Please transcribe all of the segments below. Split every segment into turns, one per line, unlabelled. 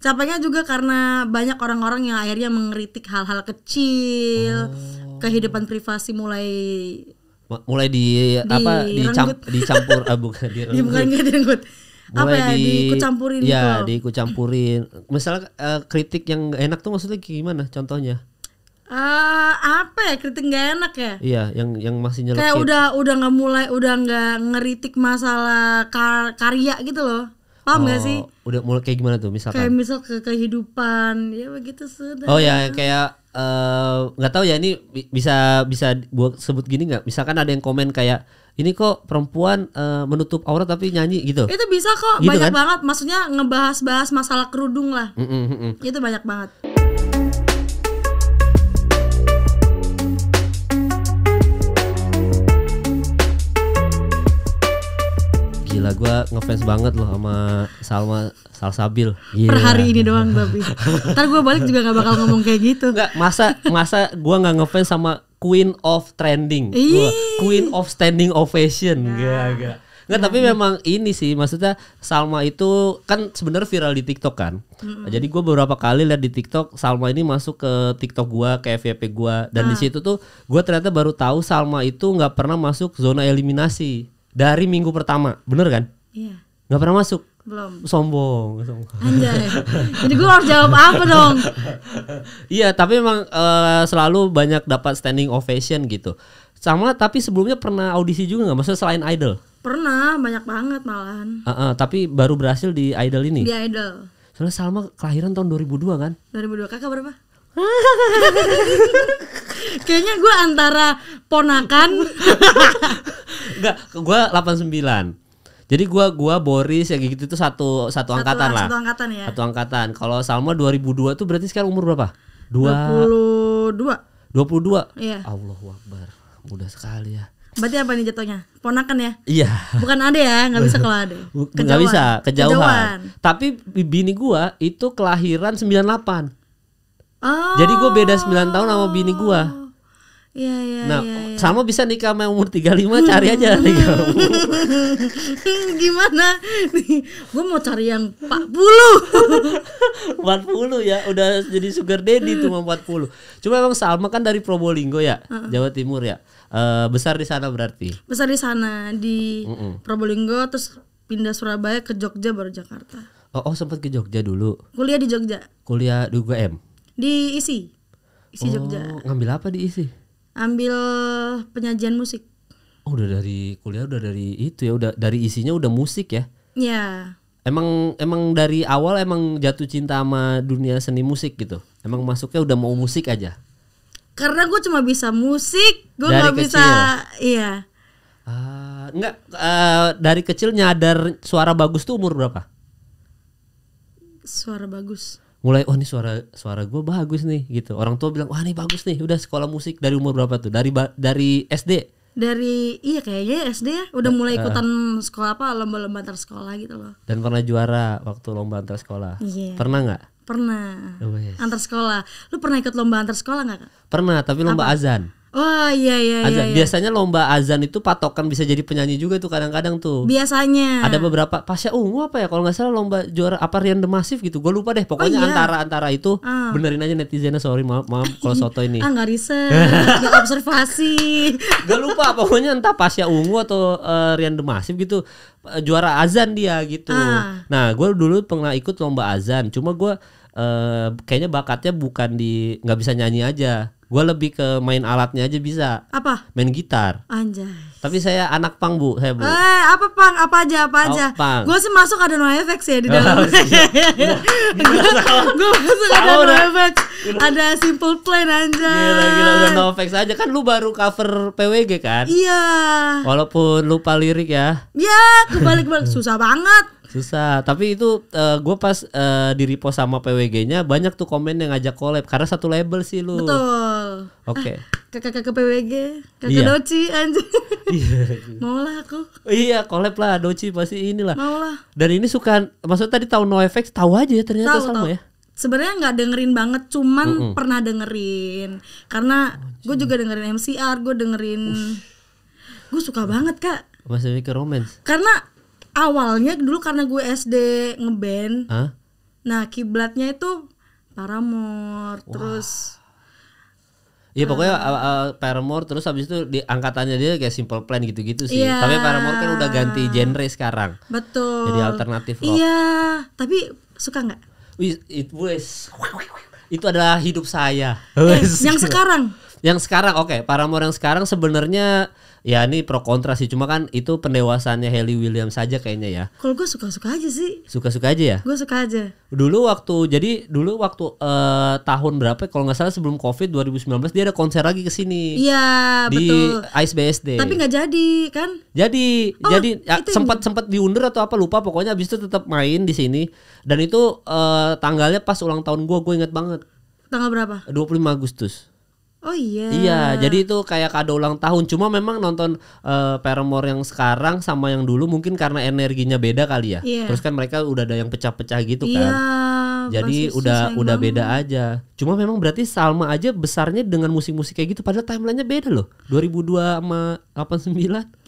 capeknya juga karena banyak orang-orang yang akhirnya mengeritik hal-hal kecil oh. kehidupan privasi mulai
mulai di, di apa dicamp, dicampur ah, bukan direnggut. Ya, bukan direnggut
mulai apa ya, di, dikucampurin ya gitu.
dikucampurin misalnya uh, kritik yang enak tuh maksudnya gimana contohnya
uh, apa ya kritik gak enak ya
iya yang yang masih nyelekit kayak udah
udah nggak mulai udah nggak ngeritik masalah kar karya gitu loh Paham oh, gak sih?
Udah mulai kayak gimana tuh misalkan? Kayak
misal ke kehidupan, ya begitu sudah. Oh ya
kayak eh, nggak uh, gak tahu ya ini bisa bisa buat sebut gini nggak? Misalkan ada yang komen kayak ini kok perempuan uh, menutup aurat tapi nyanyi gitu. Itu
bisa kok, gitu banyak kan? banget. Maksudnya ngebahas-bahas masalah kerudung lah. Mm -mm, mm -mm. Itu banyak banget.
gila gue ngefans banget loh sama Salma Salsabil. yeah. Per hari ini
doang tapi Ntar gue balik juga gak bakal ngomong kayak gitu. Nggak,
masa masa gue nggak ngefans sama Queen of Trending, gua, Queen of Standing Ovation. Nah. Gak gak. Nggak, tapi nah. memang ini sih maksudnya Salma itu kan sebenarnya viral di TikTok kan. mm Jadi gue beberapa kali lihat di TikTok Salma ini masuk ke TikTok gue, ke FYP gue, dan di nah. situ tuh gue ternyata baru tahu Salma itu nggak pernah masuk zona eliminasi dari minggu pertama bener kan iya Gak pernah masuk belum sombong, sombong. Anjay. jadi gue harus jawab apa dong iya tapi emang uh, selalu banyak dapat standing ovation gitu sama tapi sebelumnya pernah audisi juga nggak maksudnya selain idol
pernah banyak banget malahan
uh -uh, tapi baru berhasil di idol ini di idol soalnya Salma kelahiran tahun 2002 kan
2002 kakak berapa Kayaknya gue antara ponakan.
Enggak, gue 89. Jadi gue gue Boris ya gitu itu satu satu, satu angkatan lah. Satu angkatan ya. Satu angkatan. Kalau Salma 2002 itu berarti sekarang umur berapa? Dua...
22.
22. Iya. Allah Akbar. Mudah sekali ya.
Berarti apa nih jatuhnya? Ponakan ya? Iya. Bukan ada ya, nggak bisa kalau ada. Gak bisa, kejauhan. kejauhan.
Tapi bini gua itu kelahiran 98. Jadi gue beda 9 tahun sama bini gue.
Iya, iya, nah, ya, ya.
sama bisa nikah sama umur 35 cari aja tiga.
Gimana? gue mau cari yang 40. 40
ya, udah jadi sugar daddy tuh 40. Cuma emang Salma kan dari Probolinggo ya, uh -uh. Jawa Timur ya. Uh, besar di sana berarti.
Besar di sana di uh -uh. Probolinggo terus pindah Surabaya ke Jogja baru Jakarta.
Oh, oh sempat ke Jogja dulu.
Kuliah di Jogja.
Kuliah di UGM.
Di ISI. ISI oh, Jogja.
Ngambil apa di ISI?
Ambil penyajian musik.
Oh, udah dari kuliah udah dari itu ya, udah dari isinya udah musik ya? Iya. Emang emang dari awal emang jatuh cinta sama dunia seni musik gitu. Emang masuknya udah mau musik aja.
Karena gue cuma bisa musik, gue nggak bisa iya. Uh, ah, enggak
uh, eh, dari kecil nyadar suara bagus tuh umur berapa?
Suara bagus
mulai oh ini suara suara gue bagus nih gitu orang tua bilang wah ini bagus nih udah sekolah musik dari umur berapa tuh dari dari SD
dari iya kayaknya SD ya udah nah, mulai eh. ikutan uh, sekolah apa lomba-lomba antar sekolah gitu loh
dan pernah juara waktu lomba antar sekolah yeah. pernah nggak pernah oh, yes. antar
sekolah lu pernah ikut lomba antar sekolah nggak
pernah tapi lomba apa? azan
Oh iya iya. Iya, iya,
Biasanya lomba azan itu patokan bisa jadi penyanyi juga tuh kadang-kadang tuh.
Biasanya. Ada
beberapa Pasya Ungu apa ya kalau nggak salah lomba juara apa Rian The masif gitu. Gue lupa deh. Pokoknya oh, iya. antara antara itu ah. benerin aja netizennya sorry maaf maaf kalau soto ini. Ah nggak
riset,
nggak observasi. Gue lupa pokoknya entah Pasya Ungu atau uh, Rian The masif gitu eh, juara azan dia gitu. Ah. Nah gue dulu pernah ikut lomba azan. Cuma gue uh, kayaknya bakatnya bukan di nggak bisa nyanyi aja Gue lebih ke main alatnya aja bisa. Apa? Main gitar. Anjay. Tapi saya anak pang bu, saya bu. Eh
apa pang? Apa aja? Apa aja? Oh, gue sih masuk ada no effects ya di oh, dalam.
Iya. gue masuk ada no
effects. Ada simple plan aja. Gila
gila no effects aja kan lu baru cover PWG kan? Iya. Walaupun lupa lirik ya.
Iya, kebalik balik susah banget.
Susah. Tapi itu uh, eh, gue pas uh, di repost sama PWG-nya banyak tuh komen yang ngajak collab karena satu label sih lu. Betul. Oke. Okay.
Ah, kakak-kakak PWG, kakak iya. Doci anjing. Iya. Mau lah aku.
Iya, collab lah Doci pasti inilah. Mau lah. Dan ini suka maksudnya tadi tahu No Effects tahu aja ya ternyata tau, sama tau. ya
sebenarnya nggak dengerin banget cuman mm -mm. pernah dengerin karena gue juga dengerin MCR gue dengerin gue suka banget kak
masih mikir romance
karena awalnya dulu karena gue SD ngeband. Huh? Nah, kiblatnya itu Paramore, wow. terus
Iya pokoknya uh, uh, Paramore terus habis itu di angkatannya dia kayak Simple Plan gitu-gitu sih. Yeah. Tapi Paramore kan udah ganti genre sekarang.
Betul. Jadi alternatif rock. Iya, yeah. tapi suka nggak?
It was itu adalah hidup saya. Eh, yang sekarang. Yang sekarang oke, okay. Paramore yang sekarang sebenarnya Ya ini pro kontra sih, cuma kan itu pendewasannya Haley Williams saja kayaknya ya.
Kalau gue suka-suka aja sih.
Suka-suka aja ya?
Gue suka aja.
Dulu waktu jadi dulu waktu uh, tahun berapa ya? kalau nggak salah sebelum Covid 2019 dia ada konser lagi kesini. Iya, betul. Di Ice BSD. Tapi
nggak jadi kan?
Jadi, oh, jadi ya, sempat sempat diundur atau apa lupa pokoknya abis itu tetap main di sini dan itu uh, tanggalnya pas ulang tahun gue gue inget banget. Tanggal berapa? 25 Agustus.
Oh iya. Iya, jadi
itu kayak kado ulang tahun. Cuma memang nonton uh, Paramore yang sekarang sama yang dulu mungkin karena energinya beda kali ya. Yeah. Terus kan mereka udah ada yang pecah-pecah gitu iya, kan. jadi udah udah banget. beda aja. Cuma memang berarti Salma aja besarnya dengan musik-musik kayak gitu padahal
timelinenya beda loh.
2002 sama 89.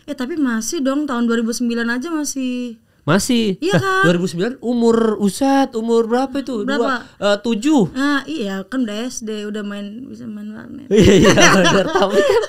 Eh tapi masih dong tahun 2009 aja masih
masih. Iya kan? 2009 umur Usat, umur berapa itu? Berapa? Dua, uh, eh, tujuh.
Ah, iya kan udah SD, udah main bisa main warnet. iya, iya Tapi kan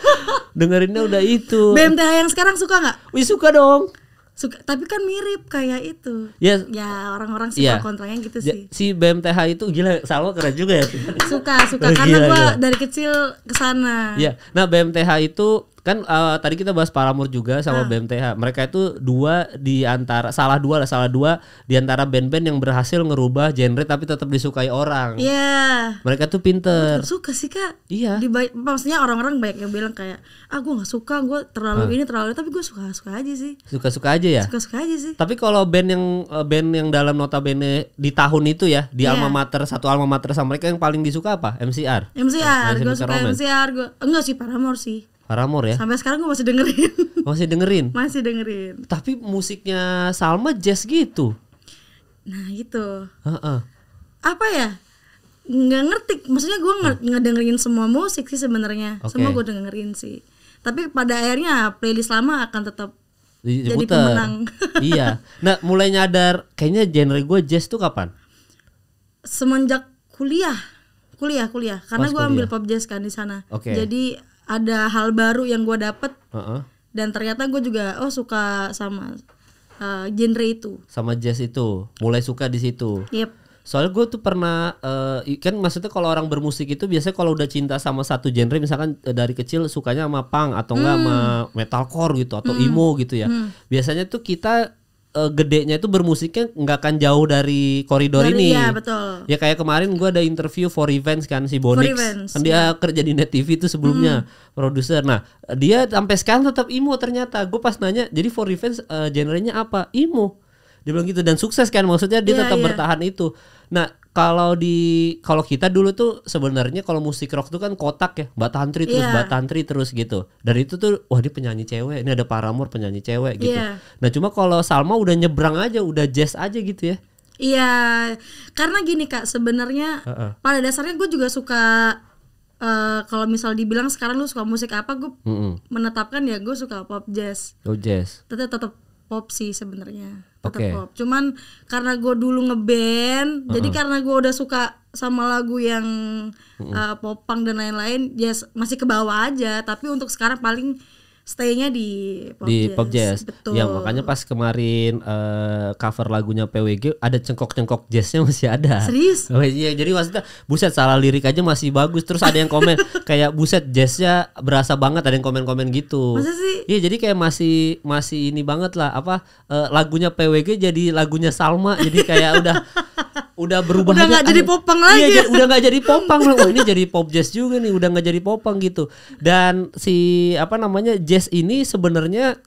dengerinnya udah itu. BMTH
yang sekarang suka gak? Wih suka dong. Suka, tapi kan mirip kayak itu. Ya, ya orang-orang suka yeah. kontranya gitu ya, sih.
Si BMTH itu gila Salwa keren juga ya.
suka, suka karena gue dari kecil kesana. sana. Iya.
Nah, BMTH itu Kan uh, tadi kita bahas Paramore juga sama ah. BMTH. Mereka itu dua di antara salah dua lah salah dua di antara band-band yang berhasil ngerubah genre tapi tetap disukai orang. Iya. Yeah. Mereka tuh pinter.
Suka sih Kak. Iya. Di maksudnya orang-orang banyak yang bilang kayak ah gue nggak suka, gue terlalu ah. ini terlalu tapi gue suka-suka aja sih.
Suka-suka aja ya?
Suka-suka aja sih.
Tapi kalau band yang eh, band yang dalam nota bene di tahun itu ya, di yeah. alma mater satu alma mater sama mereka yang paling disuka apa? MCR. MCR, nah, gue suka Roman. MCR,
gue enggak sih Paramore sih. Paramore ya. Sampai sekarang gue masih dengerin.
Masih dengerin.
masih dengerin. Tapi
musiknya Salma jazz gitu.
Nah gitu. Uh-uh. Apa ya? Nggak ngerti. Maksudnya gue nggak hmm. uh. dengerin semua musik sih sebenarnya. Okay. Semua gue dengerin sih. Tapi pada akhirnya playlist lama akan tetap
di- jadi pemenang. iya. Nah mulai nyadar kayaknya genre gue jazz tuh kapan?
Semenjak kuliah kuliah kuliah karena gue ambil pop jazz kan di sana okay. jadi ada hal baru yang gue dapet uh -uh. dan ternyata gue juga oh suka sama uh, genre itu
sama jazz itu mulai suka di situ yep. soalnya gue tuh pernah uh, kan maksudnya kalau orang bermusik itu biasanya kalau udah cinta sama satu genre misalkan eh, dari kecil sukanya sama punk atau enggak hmm. sama metalcore gitu atau hmm. emo gitu ya hmm. biasanya tuh kita uh, gedenya itu bermusiknya nggak akan jauh dari koridor dari, ini. Iya betul. Ya kayak kemarin gue ada interview for events kan si Bonix. Kan dia yeah. kerja di Net TV itu sebelumnya hmm. produser. Nah dia sampai sekarang tetap Imo ternyata. Gue pas nanya jadi for events uh, genrenya apa? Imo? Dia bilang gitu dan sukses kan maksudnya dia yeah, tetap yeah. bertahan itu. Nah kalau di kalau kita dulu tuh sebenarnya kalau musik rock tuh kan kotak ya batantri terus yeah. terus gitu Dari itu tuh wah dia penyanyi cewek ini ada Paramore penyanyi cewek gitu yeah. nah cuma kalau Salma udah nyebrang aja udah jazz aja gitu ya
iya yeah. karena gini kak sebenarnya uh -uh. pada dasarnya gue juga suka Uh, kalau misal dibilang sekarang lu suka musik apa, gue mm -hmm. menetapkan ya gue suka pop jazz. Oh jazz. Tetap tetap pop sih sebenarnya tetap okay. pop cuman karena gue dulu ngeband uh -uh. jadi karena gue udah suka sama lagu yang
uh -uh. Uh,
popang dan lain-lain ya yes, masih ke bawah aja tapi untuk sekarang paling Staynya di pop di jazz. pop jazz. Ya,
Betul. Ya makanya pas kemarin uh, cover lagunya PWG ada cengkok-cengkok jazznya masih ada. Serius? Iya jadi maksudnya buset salah lirik aja masih bagus. Terus ada yang komen kayak buset jazznya berasa banget ada yang komen-komen gitu. Masa sih? Iya jadi kayak masih masih ini banget lah apa uh, lagunya PWG jadi lagunya Salma jadi kayak udah udah berubah udah nggak jadi popang iya, lagi iya, jadi, udah nggak jadi popang loh ini jadi pop jazz juga nih udah nggak jadi popang gitu dan si apa namanya jazz ini sebenarnya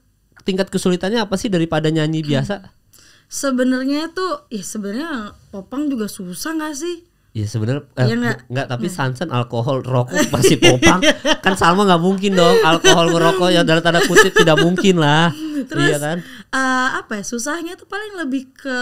tingkat kesulitannya apa sih daripada nyanyi biasa
sebenarnya itu ya sebenarnya popang juga susah nggak sih
Ya sebenarnya eh, ya enggak, tapi nah. sansen alkohol rokok masih popang
kan Salma
nggak mungkin dong alkohol merokok ya dalam tanda kutip tidak mungkin lah
Terus, iya kan uh, apa ya susahnya tuh paling lebih ke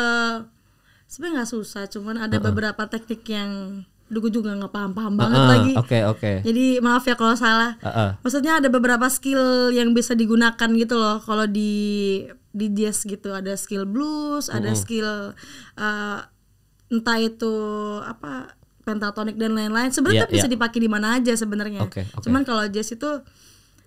sebenarnya nggak susah cuman ada uh -uh. beberapa teknik yang dulu juga nggak paham-paham uh -uh, banget lagi. okay, Okay. Jadi maaf ya kalau salah. Uh -uh. Maksudnya ada beberapa skill yang bisa digunakan gitu loh kalau di di jazz gitu ada skill blues, uh -uh. ada skill uh, entah itu apa pentatonik dan lain-lain. Sebenarnya yeah, yeah. bisa iya. dipakai di mana aja sebenarnya. Okay, okay. Cuman kalau jazz itu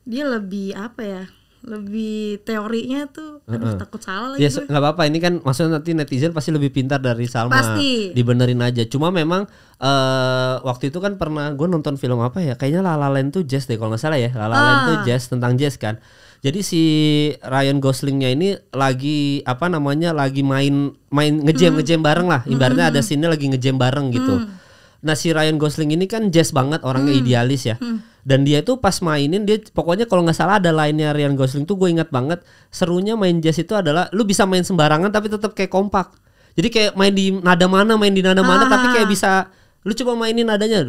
dia lebih apa ya? lebih teorinya tuh
aduh uh -uh. takut salah lagi. Ya nggak apa-apa ini kan maksudnya nanti netizen pasti lebih pintar dari Salma. Pasti. Dibenerin aja. Cuma memang uh, waktu itu kan pernah gue nonton film apa ya? Kayaknya La La Land tuh jazz deh kalau nggak salah ya. La La uh. Land tuh ah. jazz tentang jazz kan. Jadi si Ryan Goslingnya ini lagi apa namanya? Lagi main main ngejam hmm. ngejam bareng lah. Hmm. Ibaratnya hmm. ada scene lagi ngejam bareng gitu. Hmm. Nah si Ryan Gosling ini kan jazz banget orangnya hmm. idealis ya. Hmm dan dia itu pas mainin dia pokoknya kalau nggak salah ada lainnya Ryan Gosling tuh gue ingat banget serunya main jazz itu adalah lu bisa main sembarangan tapi tetap kayak kompak jadi kayak main di nada mana main di nada mana ah. tapi kayak ah. bisa lu coba mainin nadanya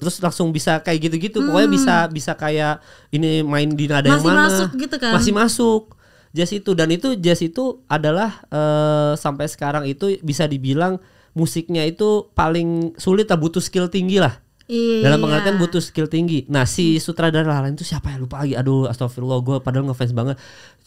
terus langsung bisa kayak gitu-gitu hmm. pokoknya bisa bisa kayak ini main di nada masih yang mana masuk gitu kan masih masuk jazz itu dan itu jazz itu adalah uh, sampai sekarang itu bisa dibilang musiknya itu paling sulit lah butuh skill tinggi lah Iya. Dalam pengertian butuh skill tinggi. Nah si hmm. sutradara lain itu siapa ya lupa lagi. Aduh astagfirullah gue padahal ngefans banget.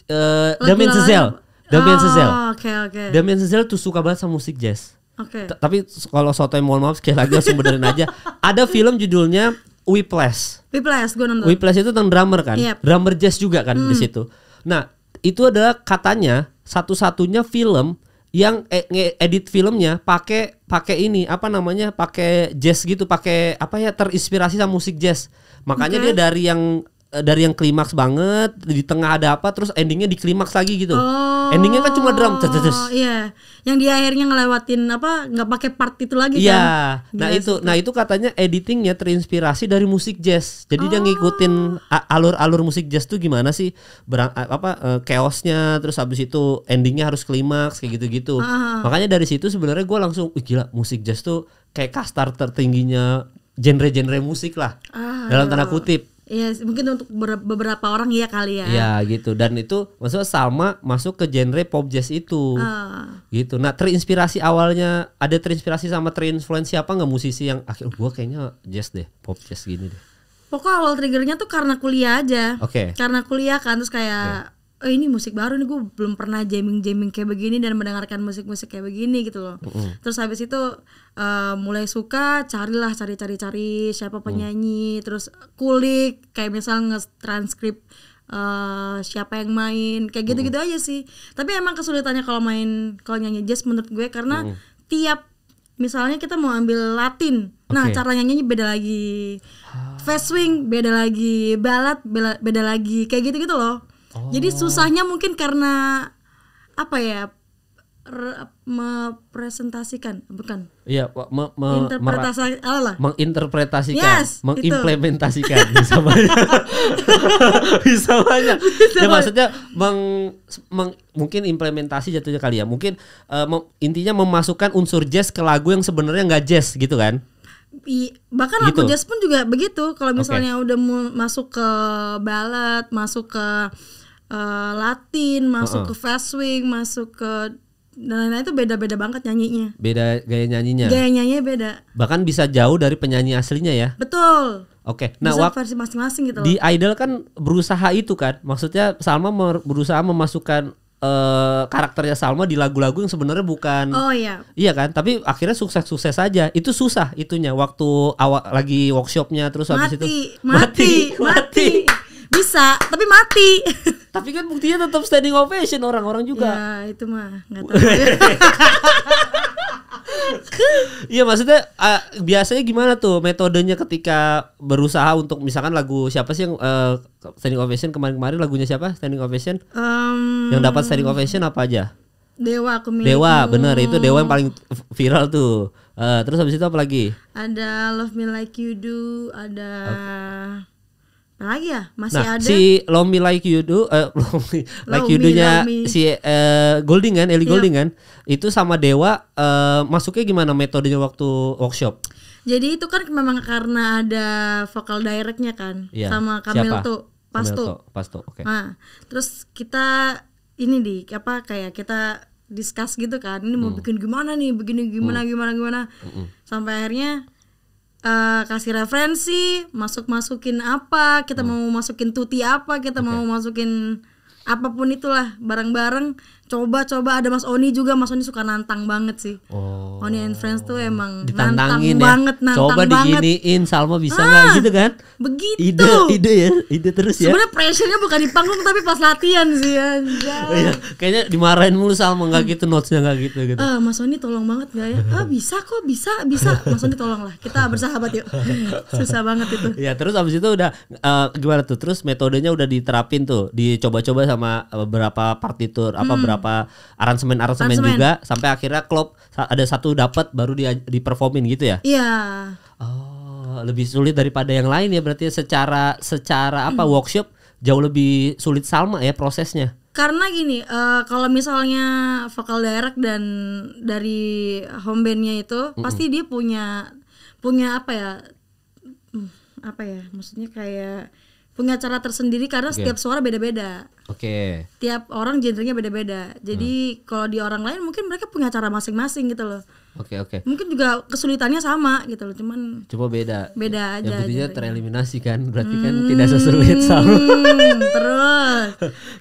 Uh, Damien Chazelle. Damien oh, Chazelle. Oke oke. Damien Chazelle tuh suka banget sama musik jazz. Oke. Okay. Tapi kalau sotoy mohon maaf sekali lagi langsung benerin aja. Ada film judulnya Whiplash.
Whiplash gue nonton. Whiplash
itu tentang drummer kan. Yep. Drummer jazz juga kan hmm. di situ. Nah itu adalah katanya satu-satunya film yang eh, edit filmnya pakai pakai ini apa namanya pakai jazz gitu pakai apa ya terinspirasi sama musik jazz makanya okay. dia dari yang Eh, dari yang klimaks banget di tengah ada apa terus endingnya di klimaks lagi gitu oh, endingnya kan cuma drum terus oh
iya yang di akhirnya ngelewatin apa nggak pakai part itu lagi iya kan?
nah itu, itu nah itu katanya editingnya terinspirasi dari musik jazz jadi oh. dia ngikutin alur-alur musik jazz tuh gimana sih berang apa e, chaosnya terus habis itu endingnya harus klimaks kayak gitu-gitu -huh. Ah, ah, ah. makanya dari situ sebenarnya gue langsung gila musik jazz tuh kayak kastar tertingginya genre-genre musik lah -huh. dalam tanda kutip
Iya, mungkin untuk beberapa orang ya kali ya. Iya
gitu. Dan itu maksudnya Salma masuk ke genre pop jazz itu. Uh. Gitu. Nah, terinspirasi awalnya ada terinspirasi sama terinfluensi apa nggak musisi yang akhir oh, gua kayaknya jazz deh, pop jazz gini deh.
Pokok awal triggernya tuh karena kuliah aja. Oke. Okay. Karena kuliah kan terus kayak oh ini musik baru nih gue belum pernah jamming jamming kayak begini dan mendengarkan musik musik kayak begini gitu loh mm. terus habis itu uh, mulai suka carilah cari cari cari siapa mm. penyanyi mm. terus kulik kayak misal nge-transkrip uh, eh, siapa yang main kayak gitu gitu mm. aja sih tapi emang kesulitannya kalau main kalau nyanyi jazz menurut gue karena mm. tiap misalnya kita mau ambil Latin, nah okay. cara nyanyinya beda lagi, fast swing beda lagi, balat beda lagi, kayak gitu gitu loh. Jadi oh. susahnya mungkin karena apa ya? mempresentasikan mepresentasikan bukan iya me, me, menginterpretasikan yes, mengimplementasikan bisa banyak
bisa banyak bisa ya maksudnya meng, meng, mungkin implementasi jatuhnya kali ya mungkin uh, eh, me, intinya memasukkan unsur jazz ke lagu yang sebenarnya nggak jazz gitu kan
I, bahkan gitu. lagu jazz pun juga begitu kalau misalnya okay. udah masuk ke balad masuk ke uh, Latin, masuk uh-uh. ke fast swing masuk ke dan lain-lain itu beda-beda banget nyanyinya.
Beda gaya nyanyinya. Gaya
nyanyinya beda.
Bahkan bisa jauh dari penyanyi aslinya ya.
Betul.
Oke. Okay. Nah, waktu
versi masing-masing gitu. Loh. Di
Idol kan berusaha itu kan. Maksudnya Salma berusaha memasukkan uh, karakternya Salma di lagu-lagu yang sebenarnya bukan Oh iya. Iya kan? Tapi akhirnya sukses-sukses saja. Itu susah itunya waktu awal lagi workshopnya terus mati, habis itu
mati mati mati. mati bisa tapi mati tapi kan buktinya tetap standing ovation orang-orang juga ya itu mah nggak tahu Iya maksudnya
uh, biasanya gimana tuh metodenya ketika berusaha untuk misalkan lagu siapa sih yang uh, standing ovation kemarin-kemarin lagunya siapa standing ovation um, yang dapat standing ovation apa aja
Dewa aku milikmu. Dewa bener itu Dewa yang
paling viral tuh uh, terus habis itu apa lagi
ada Love Me Like You Do ada okay lagi ya masih nah, ada si
Lomi Like You Do eh, uh, Lomi Like You Do-nya si uh, eh, Golding kan Eli yeah. Golding kan itu sama Dewa uh, masuknya gimana metodenya waktu workshop
jadi itu kan memang karena ada vokal directnya kan yeah. sama Kamil tuh Pasto
Pasto oke okay. nah,
terus kita ini di apa kayak kita discuss gitu kan ini mau hmm. bikin gimana nih begini gimana hmm. gimana gimana hmm. sampai akhirnya uh, kasih referensi, masuk-masukin apa, kita hmm. mau masukin tuti apa, kita okay. mau masukin apapun itulah barang-barang coba-coba ada Mas Oni juga Mas Oni suka nantang banget sih oh. Oni and Friends tuh emang nantang ya. banget nantang coba banget.
diginiin Salma bisa nggak ah, gitu kan begitu ide ide ya ide terus ya sebenarnya
pressurenya bukan di panggung tapi pas latihan sih ya iya.
kayaknya dimarahin mulu Salma nggak hmm. gitu notesnya nggak gitu gitu ah,
Mas Oni tolong banget gak ya ah bisa kok bisa bisa Mas Oni tolong lah kita bersahabat yuk susah banget itu
ya terus abis itu udah uh, gimana tuh terus metodenya udah diterapin tuh dicoba-coba sama beberapa partitur apa hmm. berapa beberapa aransemen aransemen juga sampai akhirnya klub ada satu dapat baru dia performin gitu ya iya oh lebih sulit daripada yang lain ya berarti secara secara apa hmm. workshop jauh lebih sulit Salma ya prosesnya
karena gini uh, kalau misalnya vokal direct dan dari home bandnya itu mm pasti dia punya punya apa ya hmm, apa ya maksudnya kayak punya cara tersendiri karena okay. setiap suara beda-beda. Oke. Okay. Tiap orang genrenya beda-beda. Jadi hmm. kalau di orang lain mungkin mereka punya cara masing-masing gitu loh. Oke okay, oke. Okay. Mungkin juga kesulitannya sama gitu loh, cuman coba beda. Beda aja. Yang pentingnya
tereliminasi kan, berarti kan hmm, kan tidak sesulit sama. Terus.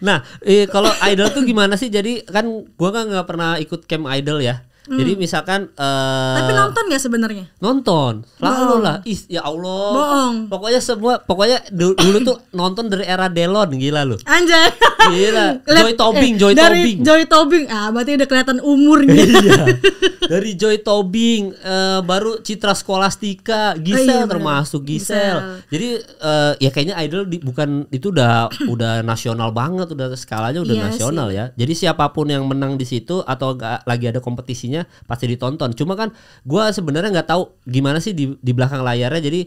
nah, eh, kalau idol tuh gimana sih? Jadi kan gua kan nggak pernah ikut camp idol ya. Hmm. Jadi misalkan uh, Tapi nonton gak sebenarnya? Nonton. Lalu lah.
Ih, ya Allah. Boong.
Pokoknya semua pokoknya dulu, dulu tuh nonton dari era Delon gila lu.
Anjay. Gila. Joy Tobing, eh, Joy dari Tobing. Joy Tobing. Ah, berarti udah kelihatan umurnya. iya.
Dari Joy Tobing uh, baru Citra Skolastika, Gisel oh, iya, termasuk Gisel. Gisel. Jadi uh, ya kayaknya idol di, bukan itu udah udah nasional banget, udah skalanya udah iya nasional sih. ya. Jadi siapapun yang menang di situ atau gak, lagi ada kompetisinya pastinya pasti ditonton. Cuma kan gue sebenarnya nggak tahu gimana sih di di belakang layarnya jadi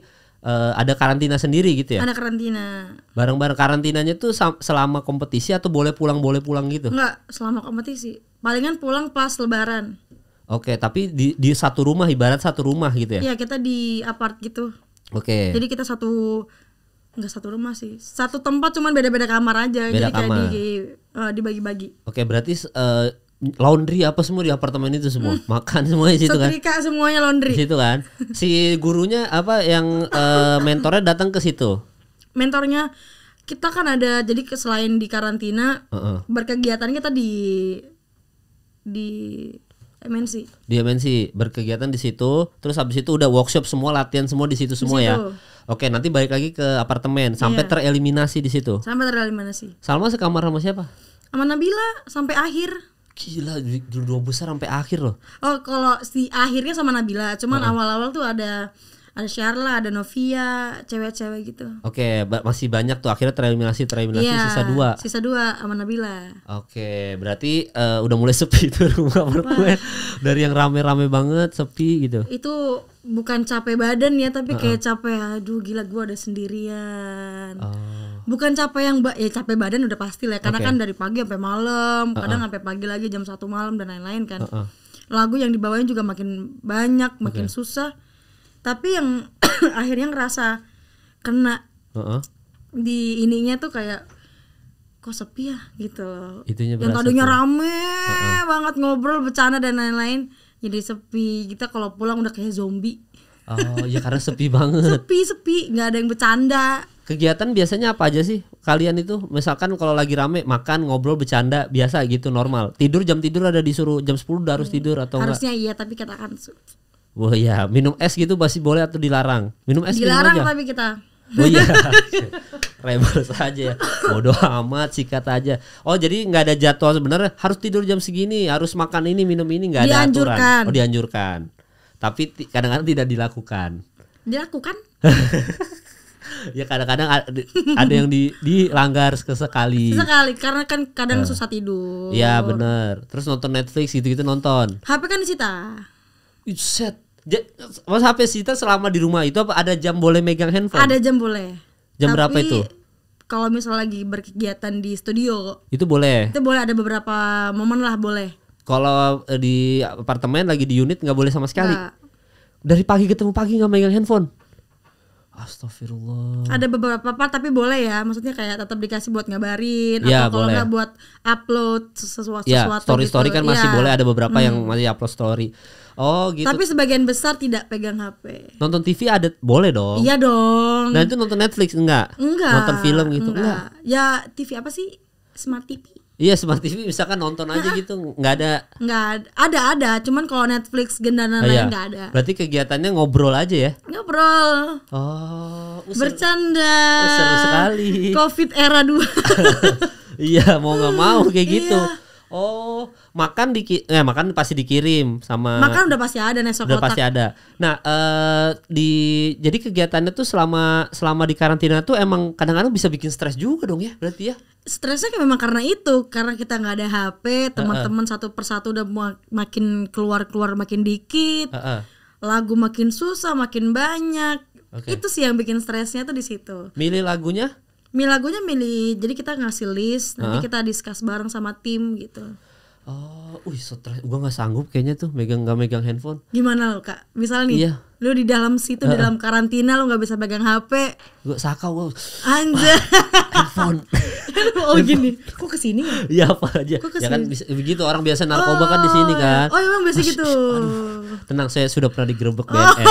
uh, ada karantina sendiri gitu ya? Ada
karantina.
Bareng-bareng karantinanya tuh selama kompetisi atau boleh pulang boleh pulang gitu? Enggak,
selama kompetisi. Palingan pulang pas lebaran.
Oke, tapi di di satu rumah ibarat satu rumah gitu ya? Iya,
kita di apart gitu. Oke. Jadi kita satu enggak satu rumah sih. Satu tempat cuman beda-beda kamar aja. Beda Jadi kamar. kayak di uh, dibagi-bagi.
Oke, berarti uh, laundry apa semua di apartemen itu semua hmm. makan semuanya situ situ kan. Setrika
kan semuanya laundry situ
kan si gurunya apa yang uh, mentornya datang ke situ
mentornya kita kan ada jadi selain di karantina uh -uh. berkegiatan kita di di MNC
di MNC berkegiatan di situ terus habis itu udah workshop semua latihan semua di situ semua ya oke nanti balik lagi ke apartemen sampai iya. tereliminasi di situ
sampai tereliminasi
Salma sekamar sama siapa
sama Nabila sampai akhir
Gila dulu dua besar sampai akhir loh.
Oh, kalau si akhirnya sama Nabila, cuman awal-awal tuh ada ada Sharla, ada Novia, cewek-cewek gitu.
Oke, okay, masih banyak tuh akhirnya tereliminasi tereliminasi yeah, sisa dua. Sisa
dua sama Nabila. Oke,
okay, berarti uh, udah mulai sepi tuh rumah gue dari yang rame-rame banget sepi gitu.
Itu bukan capek badan ya, tapi uh -uh. kayak capek aduh gila gue ada sendirian. Oh bukan capek yang ba ya capek badan udah pasti lah karena okay. kan dari pagi sampai malam, uh-uh. kadang sampai pagi lagi jam satu malam dan lain-lain kan. Uh-uh. Lagu yang dibawain juga makin banyak, makin okay. susah. Tapi yang akhirnya ngerasa kena uh-uh. di ininya tuh kayak kok sepi ya gitu. Itunya yang tadinya rame uh-uh. banget ngobrol, bercanda dan lain-lain jadi sepi. Kita kalau pulang udah kayak zombie.
Oh ya karena sepi banget.
sepi sepi, nggak ada yang bercanda
kegiatan biasanya apa aja sih kalian itu misalkan kalau lagi rame makan ngobrol bercanda biasa gitu normal tidur jam tidur ada disuruh jam 10 udah harus hmm, tidur atau harusnya
enggak? iya tapi kita kan
Wah oh, ya minum es gitu masih boleh atau dilarang minum es dilarang minum aja. tapi kita Oh iya Rebel saja ya Bodoh amat sikat aja Oh jadi nggak ada jadwal sebenarnya Harus tidur jam segini Harus makan ini minum ini nggak ada dianjurkan. aturan Oh dianjurkan Tapi kadang-kadang tidak dilakukan Dilakukan ya kadang-kadang ada yang di dilanggar sekali sekali
karena kan kadang uh. susah tidur. ya
benar. Terus nonton Netflix gitu-gitu nonton.
HP kan disita. Set. Mas
HP disita selama di rumah itu apa ada jam boleh megang handphone? Ada jam boleh. Jam Tapi, berapa itu?
Kalau misalnya lagi berkegiatan di studio
Itu boleh?
Itu boleh ada beberapa momen lah boleh
Kalau eh, di apartemen lagi di unit nggak boleh sama sekali? Nah. Dari pagi ketemu pagi nggak megang handphone? Astagfirullah.
Ada beberapa part tapi boleh ya, maksudnya kayak tetap dikasih buat ngabarin ya, atau kalau nggak buat upload sesuatu ya, story story gitu. story kan masih ya. boleh ada beberapa hmm. yang
masih upload story. Oh gitu. Tapi
sebagian besar tidak pegang HP.
Nonton TV ada boleh dong. Iya
dong. Nah itu
nonton Netflix enggak? Enggak. Nonton film gitu enggak? enggak.
Ya TV apa sih? Smart TV.
Iya smart TV misalkan nonton aja gitu nggak ada
nggak ada ada cuman kalau Netflix gendana lain-lain oh iya. nggak ada.
Berarti kegiatannya ngobrol aja ya?
Ngobrol.
Oh.
usir, Bercanda. Seru sekali. Covid era dua.
iya mau nggak mau kayak iya. gitu. Iya. Oh makan di eh makan pasti dikirim sama makan
udah pasti ada nih udah pasti ada nah
eh di jadi kegiatannya tuh selama selama di karantina tuh emang kadang-kadang bisa bikin stres juga dong ya berarti
ya stresnya kan memang karena itu karena kita nggak ada HP teman-teman uh -uh. satu persatu udah makin keluar keluar makin dikit uh -uh. lagu makin susah makin banyak okay. itu sih yang bikin stresnya tuh di situ
milih lagunya
milih lagunya milih jadi kita ngasih list uh -huh. nanti kita discuss bareng sama tim gitu Oh,
uh, stres. Gua gak sanggup kayaknya tuh megang nggak megang handphone.
Gimana lo kak? misalnya nih. Iya lu di dalam situ uh, di dalam karantina lu nggak bisa pegang HP
gue saka gue
anjir handphone oh gini kok kesini
ya apa aja ya kan bisa, begitu orang biasa narkoba oh, kan di sini kan oh emang biasa gitu aduh, tenang saya sudah pernah digerebek oh. BNN